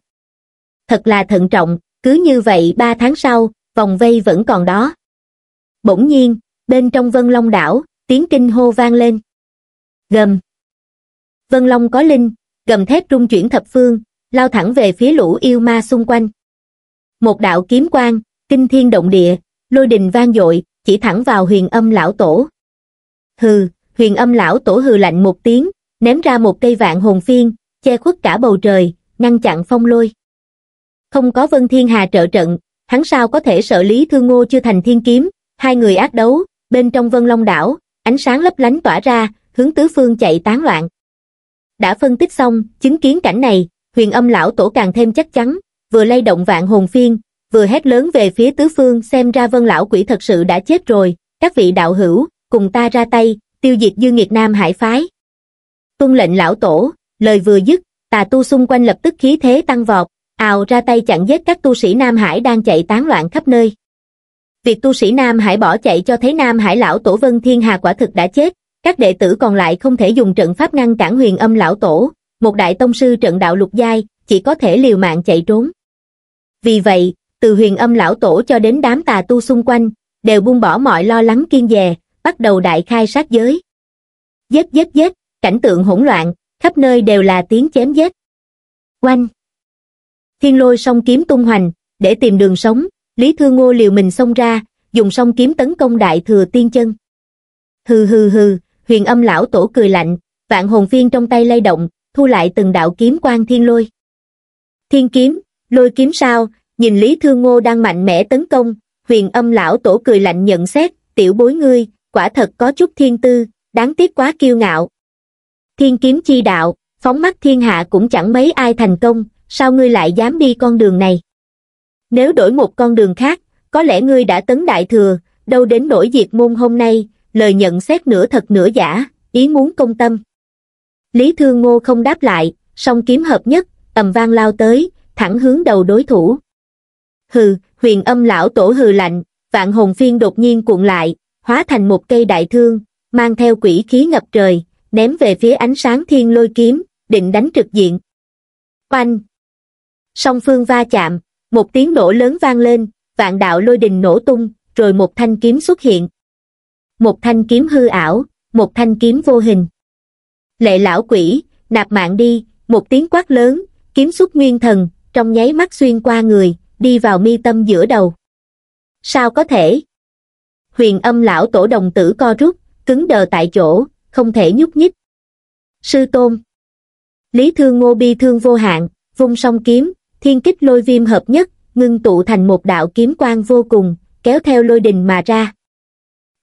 Thật là thận trọng, cứ như vậy ba tháng sau, vòng vây vẫn còn đó. Bỗng nhiên, bên trong Vân Long đảo, tiếng kinh hô vang lên. Gầm. Vân Long có linh, gầm thét rung chuyển thập phương, lao thẳng về phía lũ yêu ma xung quanh. Một đạo kiếm quang, kinh thiên động địa, lôi đình vang dội, chỉ thẳng vào huyền âm lão tổ. Hừ, huyền âm lão tổ hừ lạnh một tiếng, ném ra một cây vạn hồn phiên, che khuất cả bầu trời, ngăn chặn phong lôi. Không có Vân Thiên Hà trợ trận, hắn sao có thể sợ Lý Thương Ngô chưa thành thiên kiếm, hai người ác đấu, bên trong Vân Long đảo, ánh sáng lấp lánh tỏa ra, hướng tứ phương chạy tán loạn. Đã phân tích xong, chứng kiến cảnh này, huyền âm lão tổ càng thêm chắc chắn, vừa lay động vạn hồn phiên, vừa hét lớn về phía tứ phương xem ra vân lão quỷ thật sự đã chết rồi, các vị đạo hữu, cùng ta ra tay, tiêu diệt dư nghiệt nam hải phái. Tuân lệnh lão tổ, lời vừa dứt, tà tu xung quanh lập tức khí thế tăng vọt, ào ra tay chặn giết các tu sĩ Nam Hải đang chạy tán loạn khắp nơi. Việc tu sĩ Nam Hải bỏ chạy cho thấy Nam Hải lão tổ Vân Thiên Hà quả thực đã chết, các đệ tử còn lại không thể dùng trận pháp ngăn cản huyền âm lão tổ, một đại tông sư trận đạo lục giai, chỉ có thể liều mạng chạy trốn. Vì vậy, từ huyền âm lão tổ cho đến đám tà tu xung quanh, đều buông bỏ mọi lo lắng kiên dè, bắt đầu đại khai sát giới. Giết giết giết, cảnh tượng hỗn loạn, khắp nơi đều là tiếng chém giết. Quanh. Thiên lôi song kiếm tung hoành, để tìm đường sống, Lý Thương Ngô liều mình xông ra, dùng song kiếm tấn công đại thừa tiên chân. Hừ hừ hừ, huyền âm lão tổ cười lạnh, vạn hồn phiên trong tay lay động, thu lại từng đạo kiếm quang thiên lôi. Thiên kiếm, lôi kiếm sao, nhìn Lý Thương Ngô đang mạnh mẽ tấn công, huyền âm lão tổ cười lạnh nhận xét, tiểu bối ngươi, quả thật có chút thiên tư, đáng tiếc quá kiêu ngạo. Thiên kiếm chi đạo, phóng mắt thiên hạ cũng chẳng mấy ai thành công, sao ngươi lại dám đi con đường này? Nếu đổi một con đường khác, có lẽ ngươi đã tấn đại thừa, đâu đến nỗi diệt môn hôm nay, lời nhận xét nửa thật nửa giả, ý muốn công tâm. Lý Thương Ngô không đáp lại, song kiếm hợp nhất, ầm vang lao tới, thẳng hướng đầu đối thủ. Hừ, huyền âm lão tổ hừ lạnh, vạn hồn phiên đột nhiên cuộn lại, hóa thành một cây đại thương, mang theo quỷ khí ngập trời, ném về phía ánh sáng thiên lôi kiếm, định đánh trực diện. Oanh! Song phương va chạm, một tiếng nổ lớn vang lên, vạn đạo lôi đình nổ tung, rồi một thanh kiếm xuất hiện một thanh kiếm hư ảo, một thanh kiếm vô hình. Lệ lão quỷ, nạp mạng đi, một tiếng quát lớn, kiếm xuất nguyên thần, trong nháy mắt xuyên qua người, đi vào mi tâm giữa đầu. Sao có thể? Huyền âm lão tổ đồng tử co rút, cứng đờ tại chỗ, không thể nhúc nhích. Sư tôn. Lý thương ngô bi thương vô hạn, vung song kiếm, thiên kích lôi viêm hợp nhất, ngưng tụ thành một đạo kiếm quang vô cùng, kéo theo lôi đình mà ra.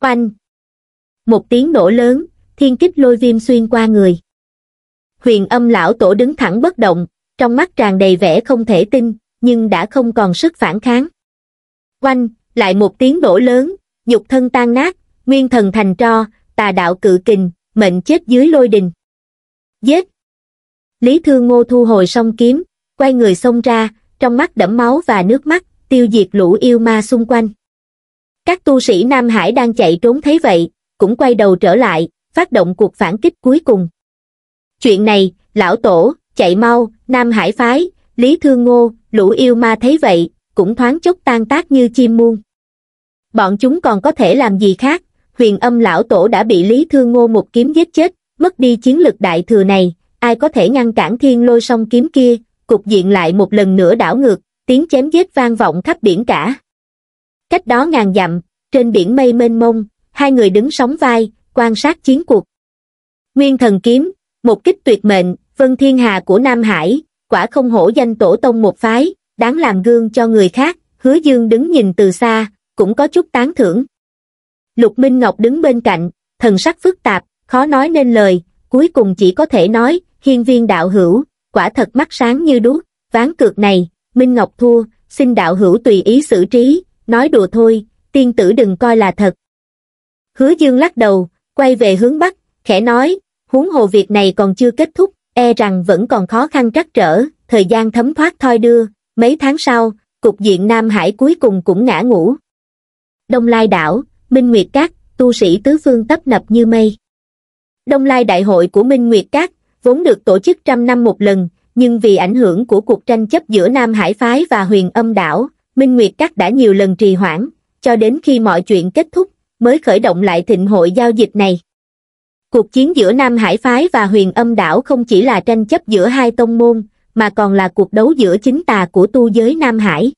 Oanh! một tiếng nổ lớn thiên kích lôi viêm xuyên qua người huyền âm lão tổ đứng thẳng bất động trong mắt tràn đầy vẻ không thể tin nhưng đã không còn sức phản kháng oanh lại một tiếng nổ lớn nhục thân tan nát nguyên thần thành tro tà đạo cự kình mệnh chết dưới lôi đình giết lý thương ngô thu hồi song kiếm quay người xông ra trong mắt đẫm máu và nước mắt tiêu diệt lũ yêu ma xung quanh các tu sĩ nam hải đang chạy trốn thấy vậy cũng quay đầu trở lại, phát động cuộc phản kích cuối cùng. Chuyện này, lão tổ, chạy mau, Nam Hải Phái, Lý Thương Ngô, Lũ Yêu Ma thấy vậy, cũng thoáng chốc tan tác như chim muôn. Bọn chúng còn có thể làm gì khác, huyền âm lão tổ đã bị Lý Thương Ngô một kiếm giết chết, mất đi chiến lực đại thừa này, ai có thể ngăn cản thiên lôi song kiếm kia, cục diện lại một lần nữa đảo ngược, tiếng chém giết vang vọng khắp biển cả. Cách đó ngàn dặm, trên biển mây mênh mông, hai người đứng sóng vai, quan sát chiến cuộc. Nguyên thần kiếm, một kích tuyệt mệnh, vân thiên hà của Nam Hải, quả không hổ danh tổ tông một phái, đáng làm gương cho người khác, hứa dương đứng nhìn từ xa, cũng có chút tán thưởng. Lục Minh Ngọc đứng bên cạnh, thần sắc phức tạp, khó nói nên lời, cuối cùng chỉ có thể nói, hiên viên đạo hữu, quả thật mắt sáng như đuốc, ván cược này, Minh Ngọc thua, xin đạo hữu tùy ý xử trí, nói đùa thôi, tiên tử đừng coi là thật, Hứa Dương lắc đầu, quay về hướng Bắc, khẽ nói, huống hồ việc này còn chưa kết thúc, e rằng vẫn còn khó khăn trắc trở, thời gian thấm thoát thoi đưa, mấy tháng sau, cục diện Nam Hải cuối cùng cũng ngã ngủ. Đông Lai đảo, Minh Nguyệt Cát, tu sĩ tứ phương tấp nập như mây. Đông Lai Đại hội của Minh Nguyệt Cát vốn được tổ chức trăm năm một lần, nhưng vì ảnh hưởng của cuộc tranh chấp giữa Nam Hải Phái và huyền âm đảo, Minh Nguyệt Cát đã nhiều lần trì hoãn, cho đến khi mọi chuyện kết thúc, mới khởi động lại thịnh hội giao dịch này. Cuộc chiến giữa Nam Hải Phái và huyền âm đảo không chỉ là tranh chấp giữa hai tông môn, mà còn là cuộc đấu giữa chính tà của tu giới Nam Hải.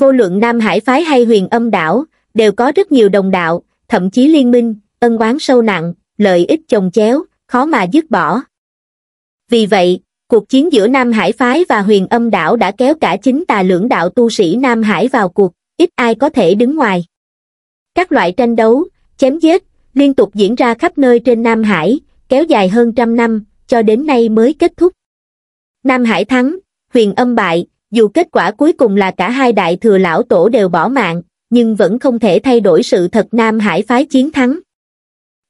Vô luận Nam Hải Phái hay huyền âm đảo, đều có rất nhiều đồng đạo, thậm chí liên minh, ân oán sâu nặng, lợi ích chồng chéo, khó mà dứt bỏ. Vì vậy, cuộc chiến giữa Nam Hải Phái và huyền âm đảo đã kéo cả chính tà lưỡng đạo tu sĩ Nam Hải vào cuộc, ít ai có thể đứng ngoài. Các loại tranh đấu, chém giết, liên tục diễn ra khắp nơi trên Nam Hải, kéo dài hơn trăm năm, cho đến nay mới kết thúc. Nam Hải thắng, huyền âm bại, dù kết quả cuối cùng là cả hai đại thừa lão tổ đều bỏ mạng, nhưng vẫn không thể thay đổi sự thật Nam Hải phái chiến thắng.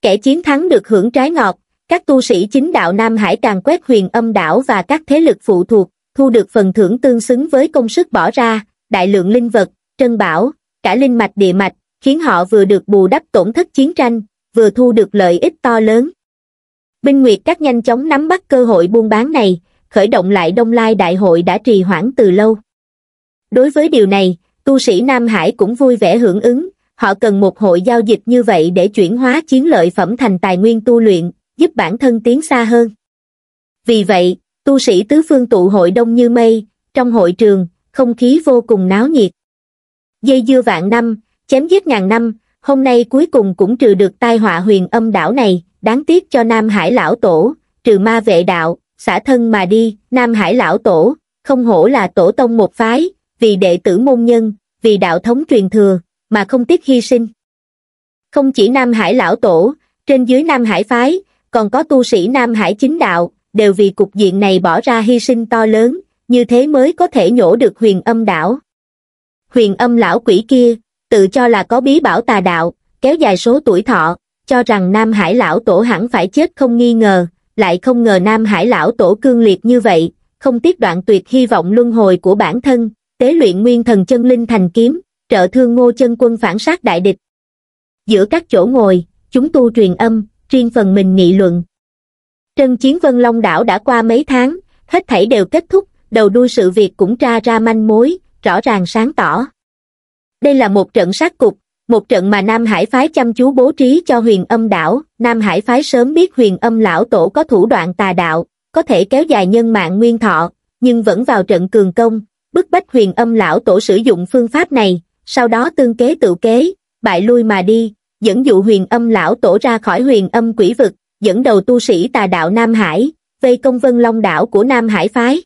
Kẻ chiến thắng được hưởng trái ngọt, các tu sĩ chính đạo Nam Hải càng quét huyền âm đảo và các thế lực phụ thuộc, thu được phần thưởng tương xứng với công sức bỏ ra, đại lượng linh vật, trân bảo, cả linh mạch địa mạch, khiến họ vừa được bù đắp tổn thất chiến tranh, vừa thu được lợi ích to lớn. Binh Nguyệt các nhanh chóng nắm bắt cơ hội buôn bán này, khởi động lại Đông Lai Đại hội đã trì hoãn từ lâu. Đối với điều này, tu sĩ Nam Hải cũng vui vẻ hưởng ứng, họ cần một hội giao dịch như vậy để chuyển hóa chiến lợi phẩm thành tài nguyên tu luyện, giúp bản thân tiến xa hơn. Vì vậy, tu sĩ tứ phương tụ hội đông như mây, trong hội trường, không khí vô cùng náo nhiệt. Dây dưa vạn năm, chém giết ngàn năm, hôm nay cuối cùng cũng trừ được tai họa huyền âm đảo này, đáng tiếc cho Nam Hải lão tổ, trừ ma vệ đạo, xả thân mà đi, Nam Hải lão tổ, không hổ là tổ tông một phái, vì đệ tử môn nhân, vì đạo thống truyền thừa, mà không tiếc hy sinh. Không chỉ Nam Hải lão tổ, trên dưới Nam Hải phái, còn có tu sĩ Nam Hải chính đạo, đều vì cục diện này bỏ ra hy sinh to lớn, như thế mới có thể nhổ được huyền âm đảo. Huyền âm lão quỷ kia, tự cho là có bí bảo tà đạo, kéo dài số tuổi thọ, cho rằng Nam Hải Lão Tổ hẳn phải chết không nghi ngờ, lại không ngờ Nam Hải Lão Tổ cương liệt như vậy, không tiếc đoạn tuyệt hy vọng luân hồi của bản thân, tế luyện nguyên thần chân linh thành kiếm, trợ thương ngô chân quân phản sát đại địch. Giữa các chỗ ngồi, chúng tu truyền âm, riêng phần mình nghị luận. Trận chiến Vân Long Đảo đã qua mấy tháng, hết thảy đều kết thúc, đầu đuôi sự việc cũng tra ra manh mối, rõ ràng sáng tỏ. Đây là một trận sát cục, một trận mà Nam Hải Phái chăm chú bố trí cho huyền âm đảo. Nam Hải Phái sớm biết huyền âm lão tổ có thủ đoạn tà đạo, có thể kéo dài nhân mạng nguyên thọ, nhưng vẫn vào trận cường công, bức bách huyền âm lão tổ sử dụng phương pháp này, sau đó tương kế tự kế, bại lui mà đi, dẫn dụ huyền âm lão tổ ra khỏi huyền âm quỷ vực, dẫn đầu tu sĩ tà đạo Nam Hải, vây công vân long đảo của Nam Hải Phái.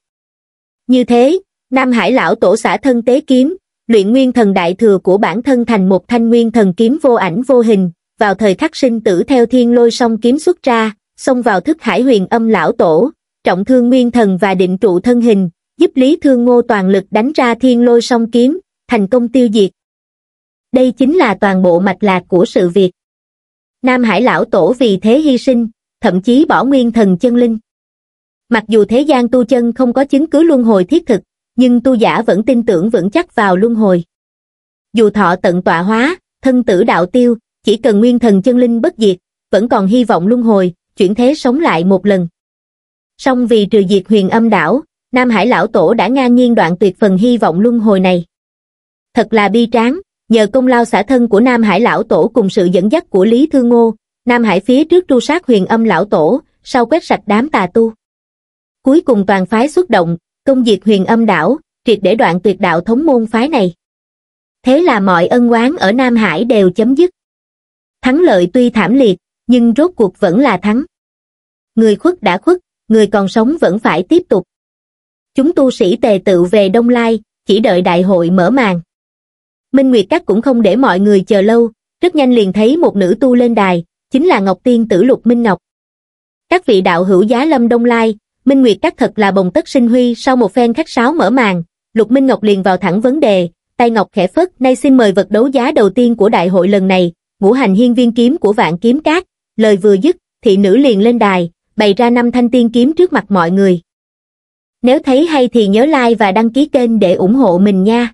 Như thế, Nam Hải lão tổ xả thân tế kiếm, luyện nguyên thần đại thừa của bản thân thành một thanh nguyên thần kiếm vô ảnh vô hình, vào thời khắc sinh tử theo thiên lôi song kiếm xuất ra, xông vào thức hải huyền âm lão tổ, trọng thương nguyên thần và định trụ thân hình, giúp Lý Thương Ngô toàn lực đánh ra thiên lôi song kiếm, thành công tiêu diệt. Đây chính là toàn bộ mạch lạc của sự việc. Nam Hải lão tổ vì thế hy sinh, thậm chí bỏ nguyên thần chân linh. Mặc dù thế gian tu chân không có chứng cứ luân hồi thiết thực, nhưng tu giả vẫn tin tưởng vững chắc vào luân hồi. Dù thọ tận tọa hóa, thân tử đạo tiêu, chỉ cần nguyên thần chân linh bất diệt, vẫn còn hy vọng luân hồi, chuyển thế sống lại một lần. Song vì trừ diệt huyền âm đảo, Nam Hải Lão Tổ đã ngang nhiên đoạn tuyệt phần hy vọng luân hồi này. Thật là bi tráng, nhờ công lao xả thân của Nam Hải Lão Tổ cùng sự dẫn dắt của Lý Thư Ngô, Nam Hải phía trước tru sát huyền âm Lão Tổ, sau quét sạch đám tà tu. Cuối cùng toàn phái xuất động, công diệt huyền âm đảo triệt để đoạn tuyệt đạo thống môn phái này thế là mọi ân oán ở nam hải đều chấm dứt thắng lợi tuy thảm liệt nhưng rốt cuộc vẫn là thắng người khuất đã khuất người còn sống vẫn phải tiếp tục chúng tu sĩ tề tự về đông lai chỉ đợi đại hội mở màn minh nguyệt các cũng không để mọi người chờ lâu rất nhanh liền thấy một nữ tu lên đài chính là ngọc tiên tử lục minh ngọc các vị đạo hữu giá lâm đông lai Minh Nguyệt Các thật là bồng tất sinh huy sau một phen khách sáo mở màn, Lục Minh Ngọc liền vào thẳng vấn đề, tay Ngọc khẽ phất, nay xin mời vật đấu giá đầu tiên của đại hội lần này, ngũ hành hiên viên kiếm của vạn kiếm cát, lời vừa dứt, thị nữ liền lên đài, bày ra năm thanh tiên kiếm trước mặt mọi người. Nếu thấy hay thì nhớ like và đăng ký kênh để ủng hộ mình nha.